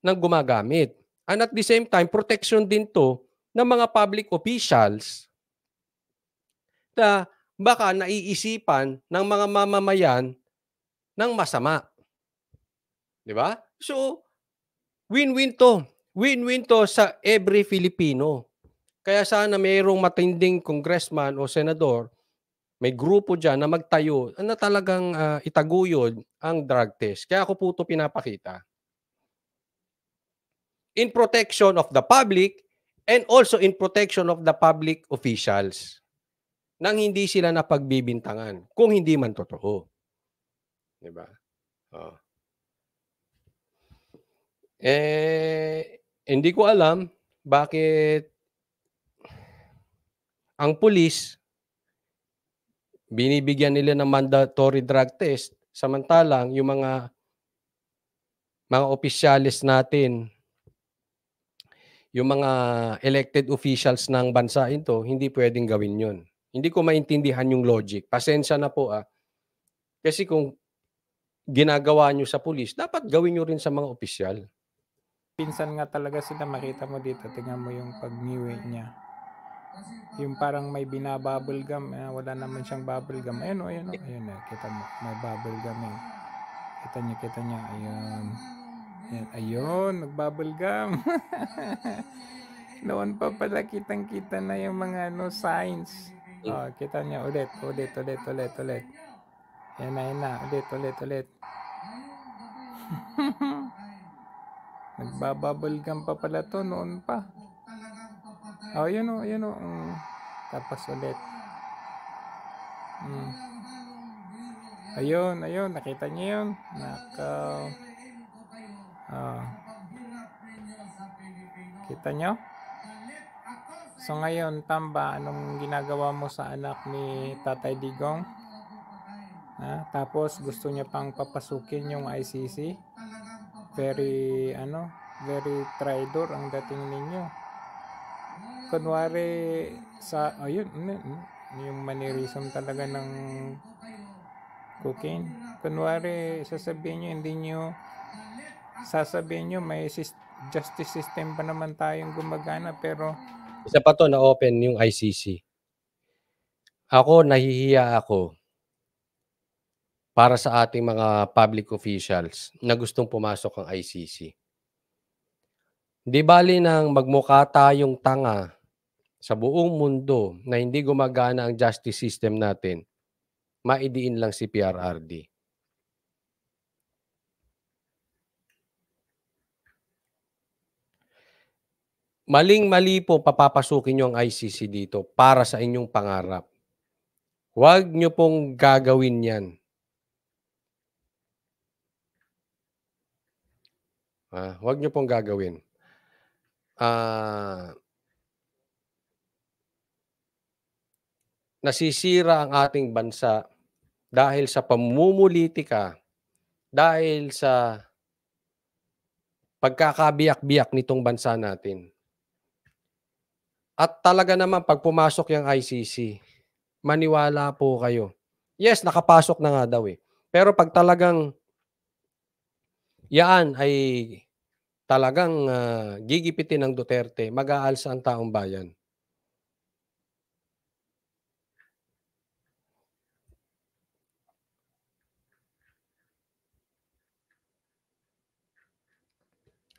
ng gumagamit. And at the same time, protection din to ng mga public officials na baka naiisipan ng mga mamamayan ng masama. 'Di ba? So win-win to. Win-win to sa every Filipino. Kaya sana mayroong matinding congressman o senador, may grupo diyan na magtayo na talagang uh, itaguyod ang drug test. Kaya ako po ito pinapakita. In protection of the public and also in protection of the public officials nang hindi sila napagbibintangan kung hindi man totoo. 'Di ba? Oh. Eh hindi ko alam bakit ang pulis binibigyan nila ng mandatory drug test samantalang yung mga mga opisyalis natin yung mga elected officials ng bansa ito, hindi pwedeng gawin yun. Hindi ko maintindihan yung logic. Pasensya na po ah. Kasi kung ginagawa nyo sa pulis, dapat gawin nyo rin sa mga opisyal. Pinsan nga talaga sila makita mo dito. Tingnan mo yung pagniwi niya. Yung parang may binabubble gum. Eh, wala naman siyang bubble gum. Ayun o, oh, ayun o. Oh, ayun o, eh, kita mo. May bubble gum eh. Kita niya, kita niya. Ayun. Ayun, ayun nagbubble gum. Noon pa pala kitang-kita na yung mga ano, signs Oh, ah, kita nyo ulit, ulit, ulit, ulit, ulit. Yan na, yan na. Ulit, ulit, ulit. Nagbabubble gum pa pala to noon pa. Oh, yun o, yun o. Mm. Tapos ulit. Mm. Ayun, ayun. Nakita niyo yun. Nakaw. Oh. Kita nyo? So ngayon, Tamba, anong ginagawa mo sa anak ni Tatay Digong? Ha? Tapos gusto niya pang papasukin yung ICC. Very, ano, very traitor ang dating ninyo. Kunwari, sa, ayun, oh, yung mannerism talaga ng cooking. Kunwari, sasabihin nyo, hindi nyo, sasabihin nyo, may justice system pa naman tayong gumagana, pero isa pa to na open yung ICC. Ako, nahihiya ako para sa ating mga public officials na gustong pumasok ang ICC. Di bali nang magmukha tayong tanga sa buong mundo na hindi gumagana ang justice system natin, maidiin lang si PRRD. maling-mali po papapasukin nyo ang ICC dito para sa inyong pangarap. Huwag nyo pong gagawin yan. Ah, huwag nyo pong gagawin. Ah, nasisira ang ating bansa dahil sa pamumulitika, dahil sa pagkakabiyak-biyak nitong bansa natin. At talaga naman pag pumasok yung ICC, maniwala po kayo. Yes, nakapasok na nga daw eh. Pero pag talagang yaan ay talagang uh, gigipitin ng Duterte, mag-aalsa ang taong bayan.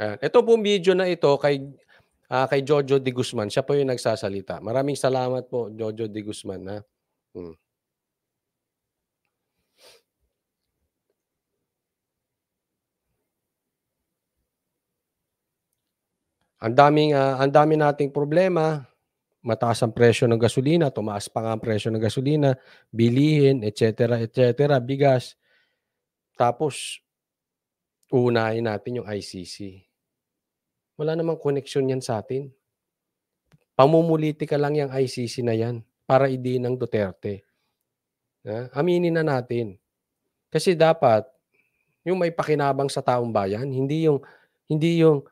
Ayan. Ito pong video na ito kay uh, kay Jojo De Guzman. Siya po yung nagsasalita. Maraming salamat po, Jojo De Guzman. Ha? Hmm. Ang daming uh, ang dami nating problema, mataas ang presyo ng gasolina, tumaas pa nga ang presyo ng gasolina, bilihin, etc., etc., bigas. Tapos unahin natin yung ICC. Wala namang connection yan sa atin. Pamumuliti ka lang yung ICC na yan para idiin ng Duterte. Ha? Aminin na natin. Kasi dapat, yung may pakinabang sa taong bayan, hindi yung, hindi yung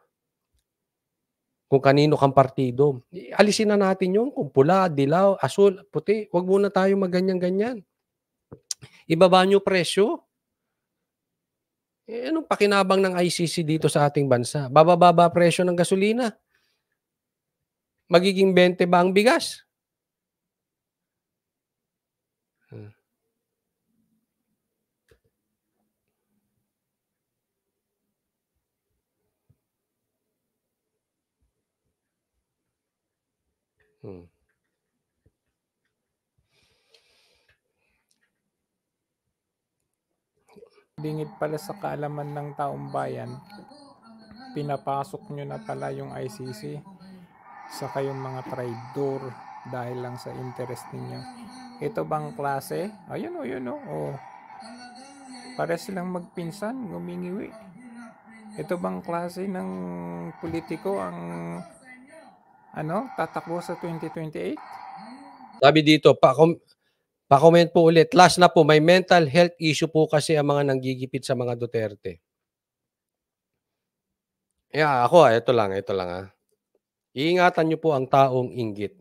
kung kanino kang partido. Alisin na natin yung kung pula, dilaw, asul, puti. Huwag muna tayo maganyan-ganyan. Ibaba nyo presyo. Eh, anong pakinabang ng ICC dito sa ating bansa? Babababa presyo ng gasolina. Magiging 20 ba ang bigas? hmm. hmm. dingit pala sa kaalaman ng taong bayan, pinapasok nyo na pala yung ICC sa kayong mga traitor dahil lang sa interest ninyo. Ito bang klase? Ayun oh, o, yun o. Oh. oh. para silang magpinsan, gumingiwi. Ito bang klase ng politiko ang ano, tatakbo sa 2028? Sabi dito, pa, kom- pa-comment po ulit. Last na po, may mental health issue po kasi ang mga nanggigipit sa mga Duterte. Yeah, ako, ito lang, ito lang ah. Iingatan niyo po ang taong inggit.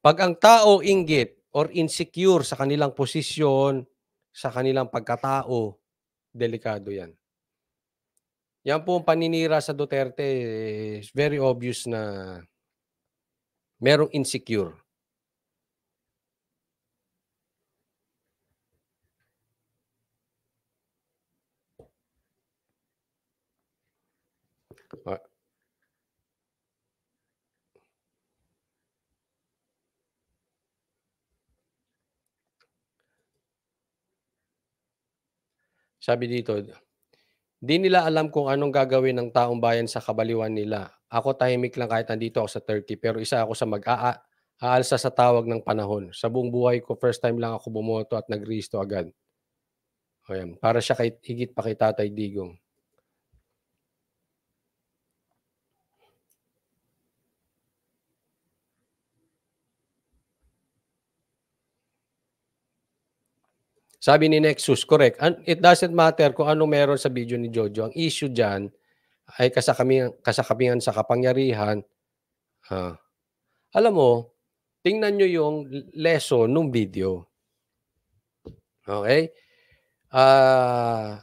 Pag ang tao inggit or insecure sa kanilang posisyon, sa kanilang pagkatao, delikado yan. Yan po ang paninira sa Duterte. Eh, very obvious na merong insecure. Sabi dito, di nila alam kung anong gagawin ng taong bayan sa kabaliwan nila. Ako tahimik lang kahit nandito ako sa Turkey pero isa ako sa mag-aalsa sa tawag ng panahon. Sa buong buhay ko, first time lang ako bumoto at nagristo agad. O yan, para siya kay, higit pa kay Tatay Digong. Sabi ni Nexus, correct. And it doesn't matter kung ano meron sa video ni Jojo. Ang issue dyan ay kasakamihan, kasakamihan sa kapangyarihan. Ha. Ah. Alam mo, tingnan nyo yung lesson ng video. Okay? Uh,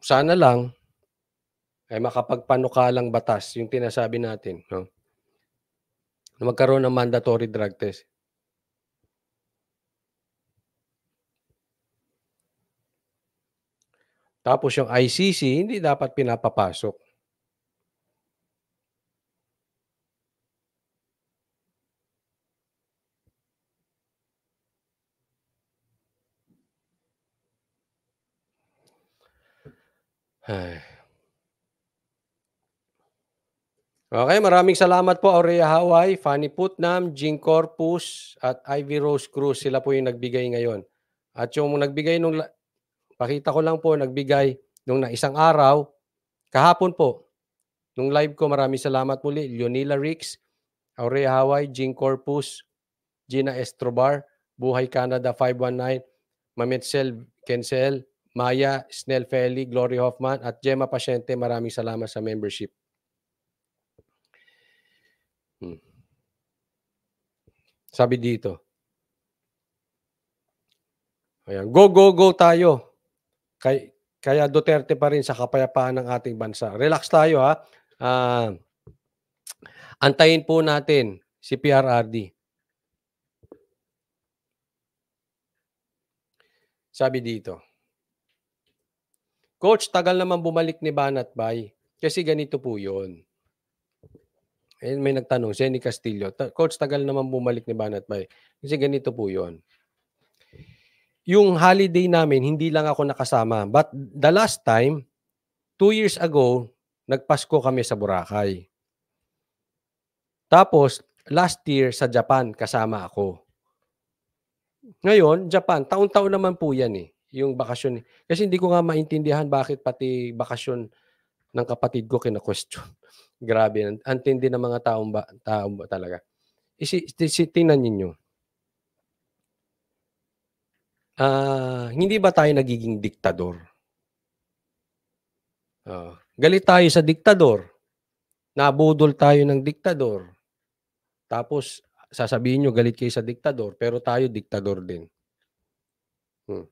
sana lang ay makapagpanukalang batas yung tinasabi natin. No? Na magkaroon ng mandatory drug test. Tapos yung ICC, hindi dapat pinapapasok. Okay, maraming salamat po Aurea Hawaii, Fanny Putnam, Jing Corpus at Ivy Rose Cruz. Sila po yung nagbigay ngayon. At yung nagbigay nung Pakita ko lang po, nagbigay nung na isang araw, kahapon po, nung live ko, maraming salamat muli, Leonila Ricks, Aurea Hawaii, Jean Corpus, Gina Estrobar, Buhay Canada 519, Mametzel Kensel, Maya Snell Feli, Glory Hoffman, at Gemma Pasyente, maraming salamat sa membership. Hmm. Sabi dito, Ayan. Go, go, go tayo. Kay, kaya Duterte pa rin sa kapayapaan ng ating bansa. Relax tayo ha. Uh, antayin po natin si PRRD. Sabi dito. Coach, tagal naman bumalik ni Banat Bay. Kasi ganito po yun. Eh, may nagtanong, Jenny Castillo, Coach, tagal naman bumalik ni Banat Bay. Kasi ganito po yun yung holiday namin, hindi lang ako nakasama. But the last time, two years ago, nagpasko kami sa Boracay. Tapos, last year sa Japan, kasama ako. Ngayon, Japan, taon-taon naman po yan eh, yung bakasyon. Eh. Kasi hindi ko nga maintindihan bakit pati bakasyon ng kapatid ko kina-question. Grabe, antindi ng mga taong ba, taong ba talaga. Isi, eh, isi, tingnan ninyo ah, hindi ba tayo nagiging diktador? Ah, galit tayo sa diktador. Nabudol tayo ng diktador. Tapos, sasabihin nyo galit kayo sa diktador, pero tayo diktador din. Hmm.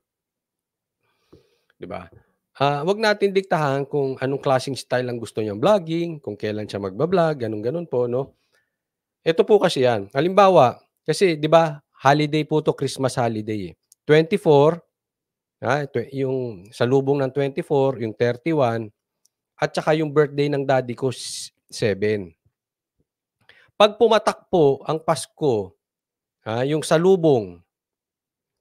Di ba? Uh, wag natin diktahan kung anong klaseng style ang gusto niyang vlogging, kung kailan siya magbablog, ganun ganun po, no? Ito po kasi yan. Halimbawa, kasi 'di ba, holiday po to Christmas holiday. Eh. 24, ha, ito, yung salubong ng 24, yung 31, at saka yung birthday ng daddy ko, 7. Pag pumatak po ang Pasko, ha, ah, yung salubong,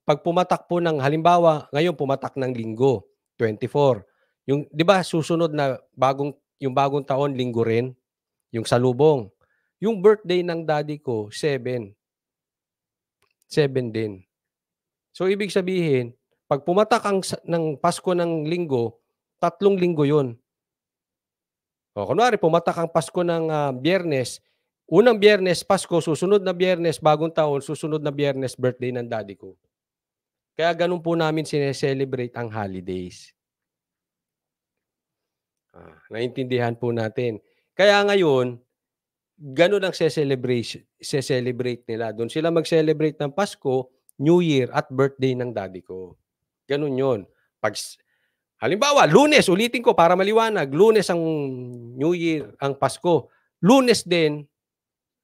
pag pumatak po ng, halimbawa, ngayon pumatak ng linggo, 24. Yung, di ba, susunod na bagong, yung bagong taon, linggo rin, yung salubong. Yung birthday ng daddy ko, 7. 7 din. So ibig sabihin, pag pumatak ang, ng Pasko ng linggo, tatlong linggo yun. O, kunwari, pumatak ang Pasko ng uh, biyernes, unang biyernes, Pasko, susunod na biyernes, bagong taon, susunod na biyernes, birthday ng daddy ko. Kaya ganun po namin sineselebrate ang holidays. Ah, naintindihan po natin. Kaya ngayon, ganun ang se-celebrate, se-celebrate nila. Doon sila mag-celebrate ng Pasko, New Year at birthday ng daddy ko. Ganun yon. Pag, halimbawa, lunes, ulitin ko para maliwanag, lunes ang New Year, ang Pasko. Lunes din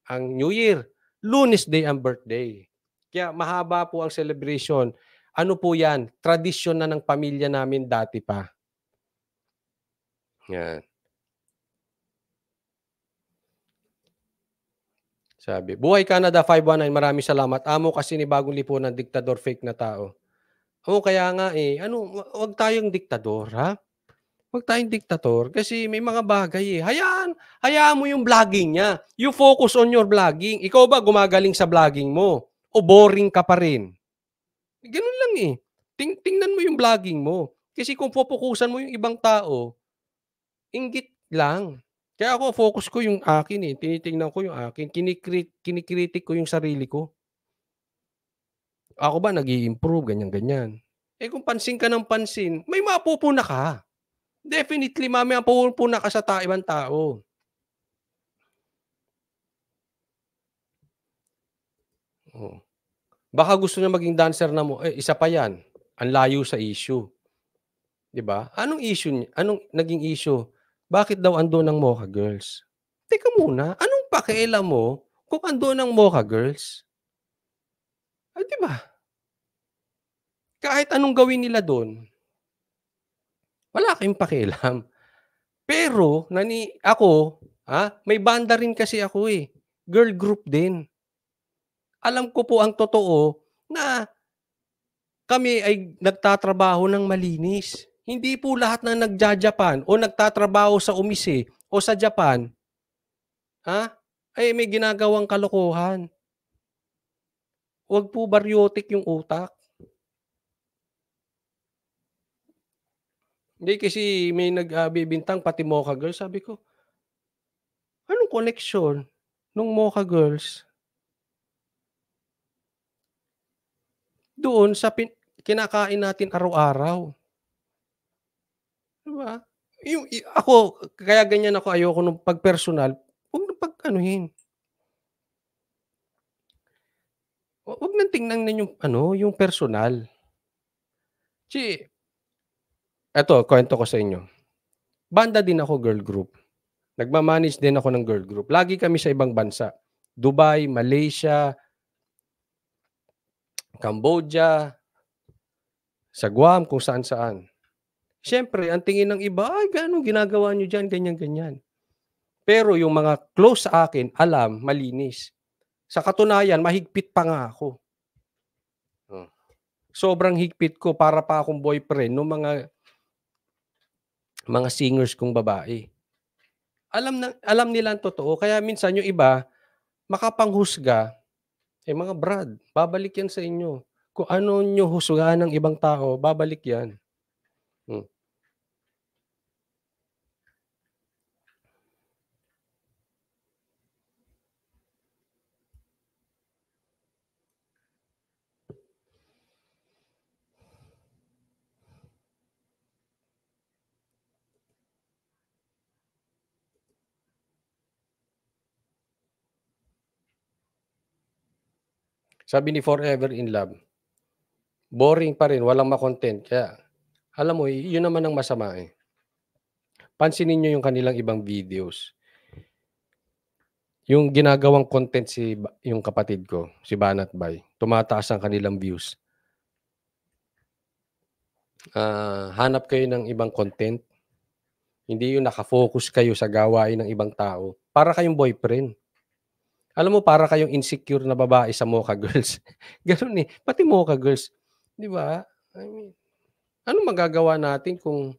ang New Year. Lunes Day ang birthday. Kaya mahaba po ang celebration. Ano po yan? Tradisyon na ng pamilya namin dati pa. Yan. Sabi, Buhay Canada 519, maraming salamat. Amo kasi ni bagong lipunan, diktador fake na tao. O kaya nga eh. Ano, wag tayong diktador, ha? Huwag tayong diktator kasi may mga bagay eh. Hayaan, hayaan mo yung vlogging niya. You focus on your vlogging. Ikaw ba gumagaling sa vlogging mo? O boring ka pa rin? Ganun lang eh. Ting tingnan mo yung vlogging mo. Kasi kung popukusan mo yung ibang tao, inggit lang. Kaya ako, focus ko yung akin eh. Tinitingnan ko yung akin. Kinikrit, kinikritik ko yung sarili ko. Ako ba nag improve ganyan-ganyan. Eh kung pansin ka ng pansin, may mapupuna ka. Definitely, mami, ang pupuna ka sa ta- ibang tao. Oh. Baka gusto niya maging dancer na mo. Eh, isa pa yan. Ang layo sa issue. 'Di ba? Anong issue niya? Anong naging issue? bakit daw ando ang Mocha Girls? Teka muna, anong pakialam mo kung ando ang Mocha Girls? Ay, ah, di ba? Kahit anong gawin nila doon, wala kayong pakialam. Pero, nani, ako, ha, ah, may banda rin kasi ako eh. Girl group din. Alam ko po ang totoo na kami ay nagtatrabaho ng malinis. Hindi po lahat ng nagja-Japan o nagtatrabaho sa umisi o sa Japan, ha? Ay eh, may ginagawang kalokohan. Huwag po baryotic yung utak. Hindi kasi may nagbibintang uh, pati Mocha Girls. Sabi ko, anong connection nung Mocha Girls doon sa pin- kinakain natin araw-araw? ba? Yung, y- ako, kaya ganyan ako, ayoko nung pag-personal, huwag nang pag-anuhin. Huwag nang tingnan na yung, ano, yung personal. Chi, eto, kwento ko sa inyo. Banda din ako, girl group. Nagmamanage din ako ng girl group. Lagi kami sa ibang bansa. Dubai, Malaysia, Cambodia, sa Guam, kung saan-saan. Siyempre, ang tingin ng iba, ay, gano'ng ginagawa nyo dyan, ganyan-ganyan. Pero yung mga close sa akin, alam, malinis. Sa katunayan, mahigpit pa nga ako. Hmm. Sobrang higpit ko para pa akong boyfriend ng no, mga mga singers kong babae. Alam na, alam nila ang totoo. Kaya minsan yung iba, makapanghusga, eh mga brad, babalik yan sa inyo. Kung ano nyo husgaan ng ibang tao, babalik yan. Sabi ni Forever in Love, boring pa rin, walang makontent. Kaya, alam mo, yun naman ang masama eh. Pansinin nyo yung kanilang ibang videos. Yung ginagawang content si yung kapatid ko, si Banat Bay, tumataas ang kanilang views. Uh, hanap kayo ng ibang content. Hindi yung nakafocus kayo sa gawain ng ibang tao. Para kayong boyfriend. Alam mo, para kayong insecure na babae sa Mocha Girls. Ganun eh. Pati Mocha Girls. Di ba? I mean, ano magagawa natin kung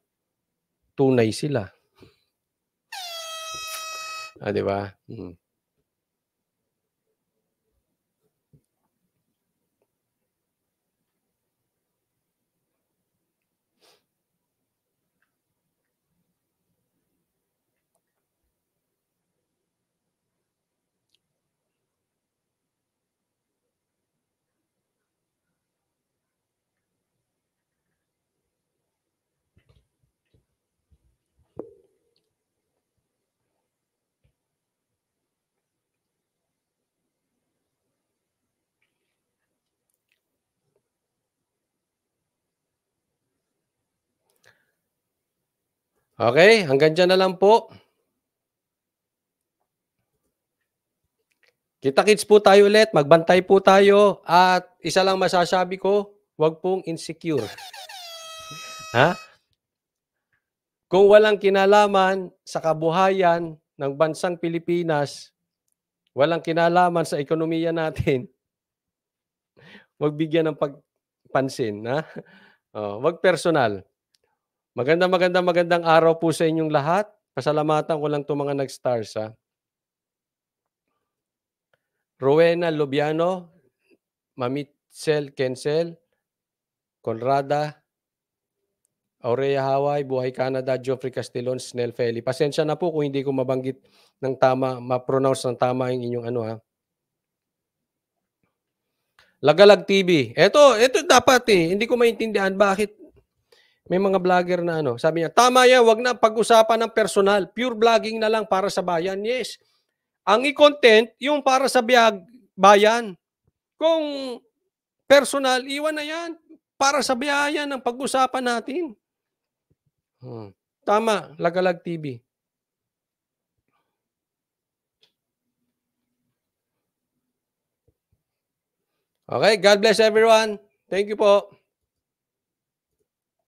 tunay sila? Ah, di ba? Hmm. Okay, hanggang dyan na lang po. Kita-kits po tayo ulit, magbantay po tayo at isa lang masasabi ko, huwag pong insecure. ha? Kung walang kinalaman sa kabuhayan ng bansang Pilipinas, walang kinalaman sa ekonomiya natin, huwag bigyan ng pagpansin. Ha? Oh, huwag personal. Magandang magandang magandang araw po sa inyong lahat. Pasalamatan ko lang itong mga nag-stars. Ha? Rowena Lobiano, Mamitsel Kensel, Conrada, Aurea Hawaii, Buhay Canada, Geoffrey Castillon, Snell Feli. Pasensya na po kung hindi ko mabanggit ng tama, ma-pronounce ng tama yung inyong ano ha. Lagalag TV. Ito, ito dapat eh. Hindi ko maintindihan bakit may mga vlogger na ano, sabi niya, tama yan, wag na pag-usapan ng personal. Pure vlogging na lang para sa bayan. Yes. Ang i-content, yung para sa biyag, bayan. Kung personal, iwan na yan. Para sa biyaya ng pag-usapan natin. Hmm. Tama, Lagalag TV. Okay, God bless everyone. Thank you po.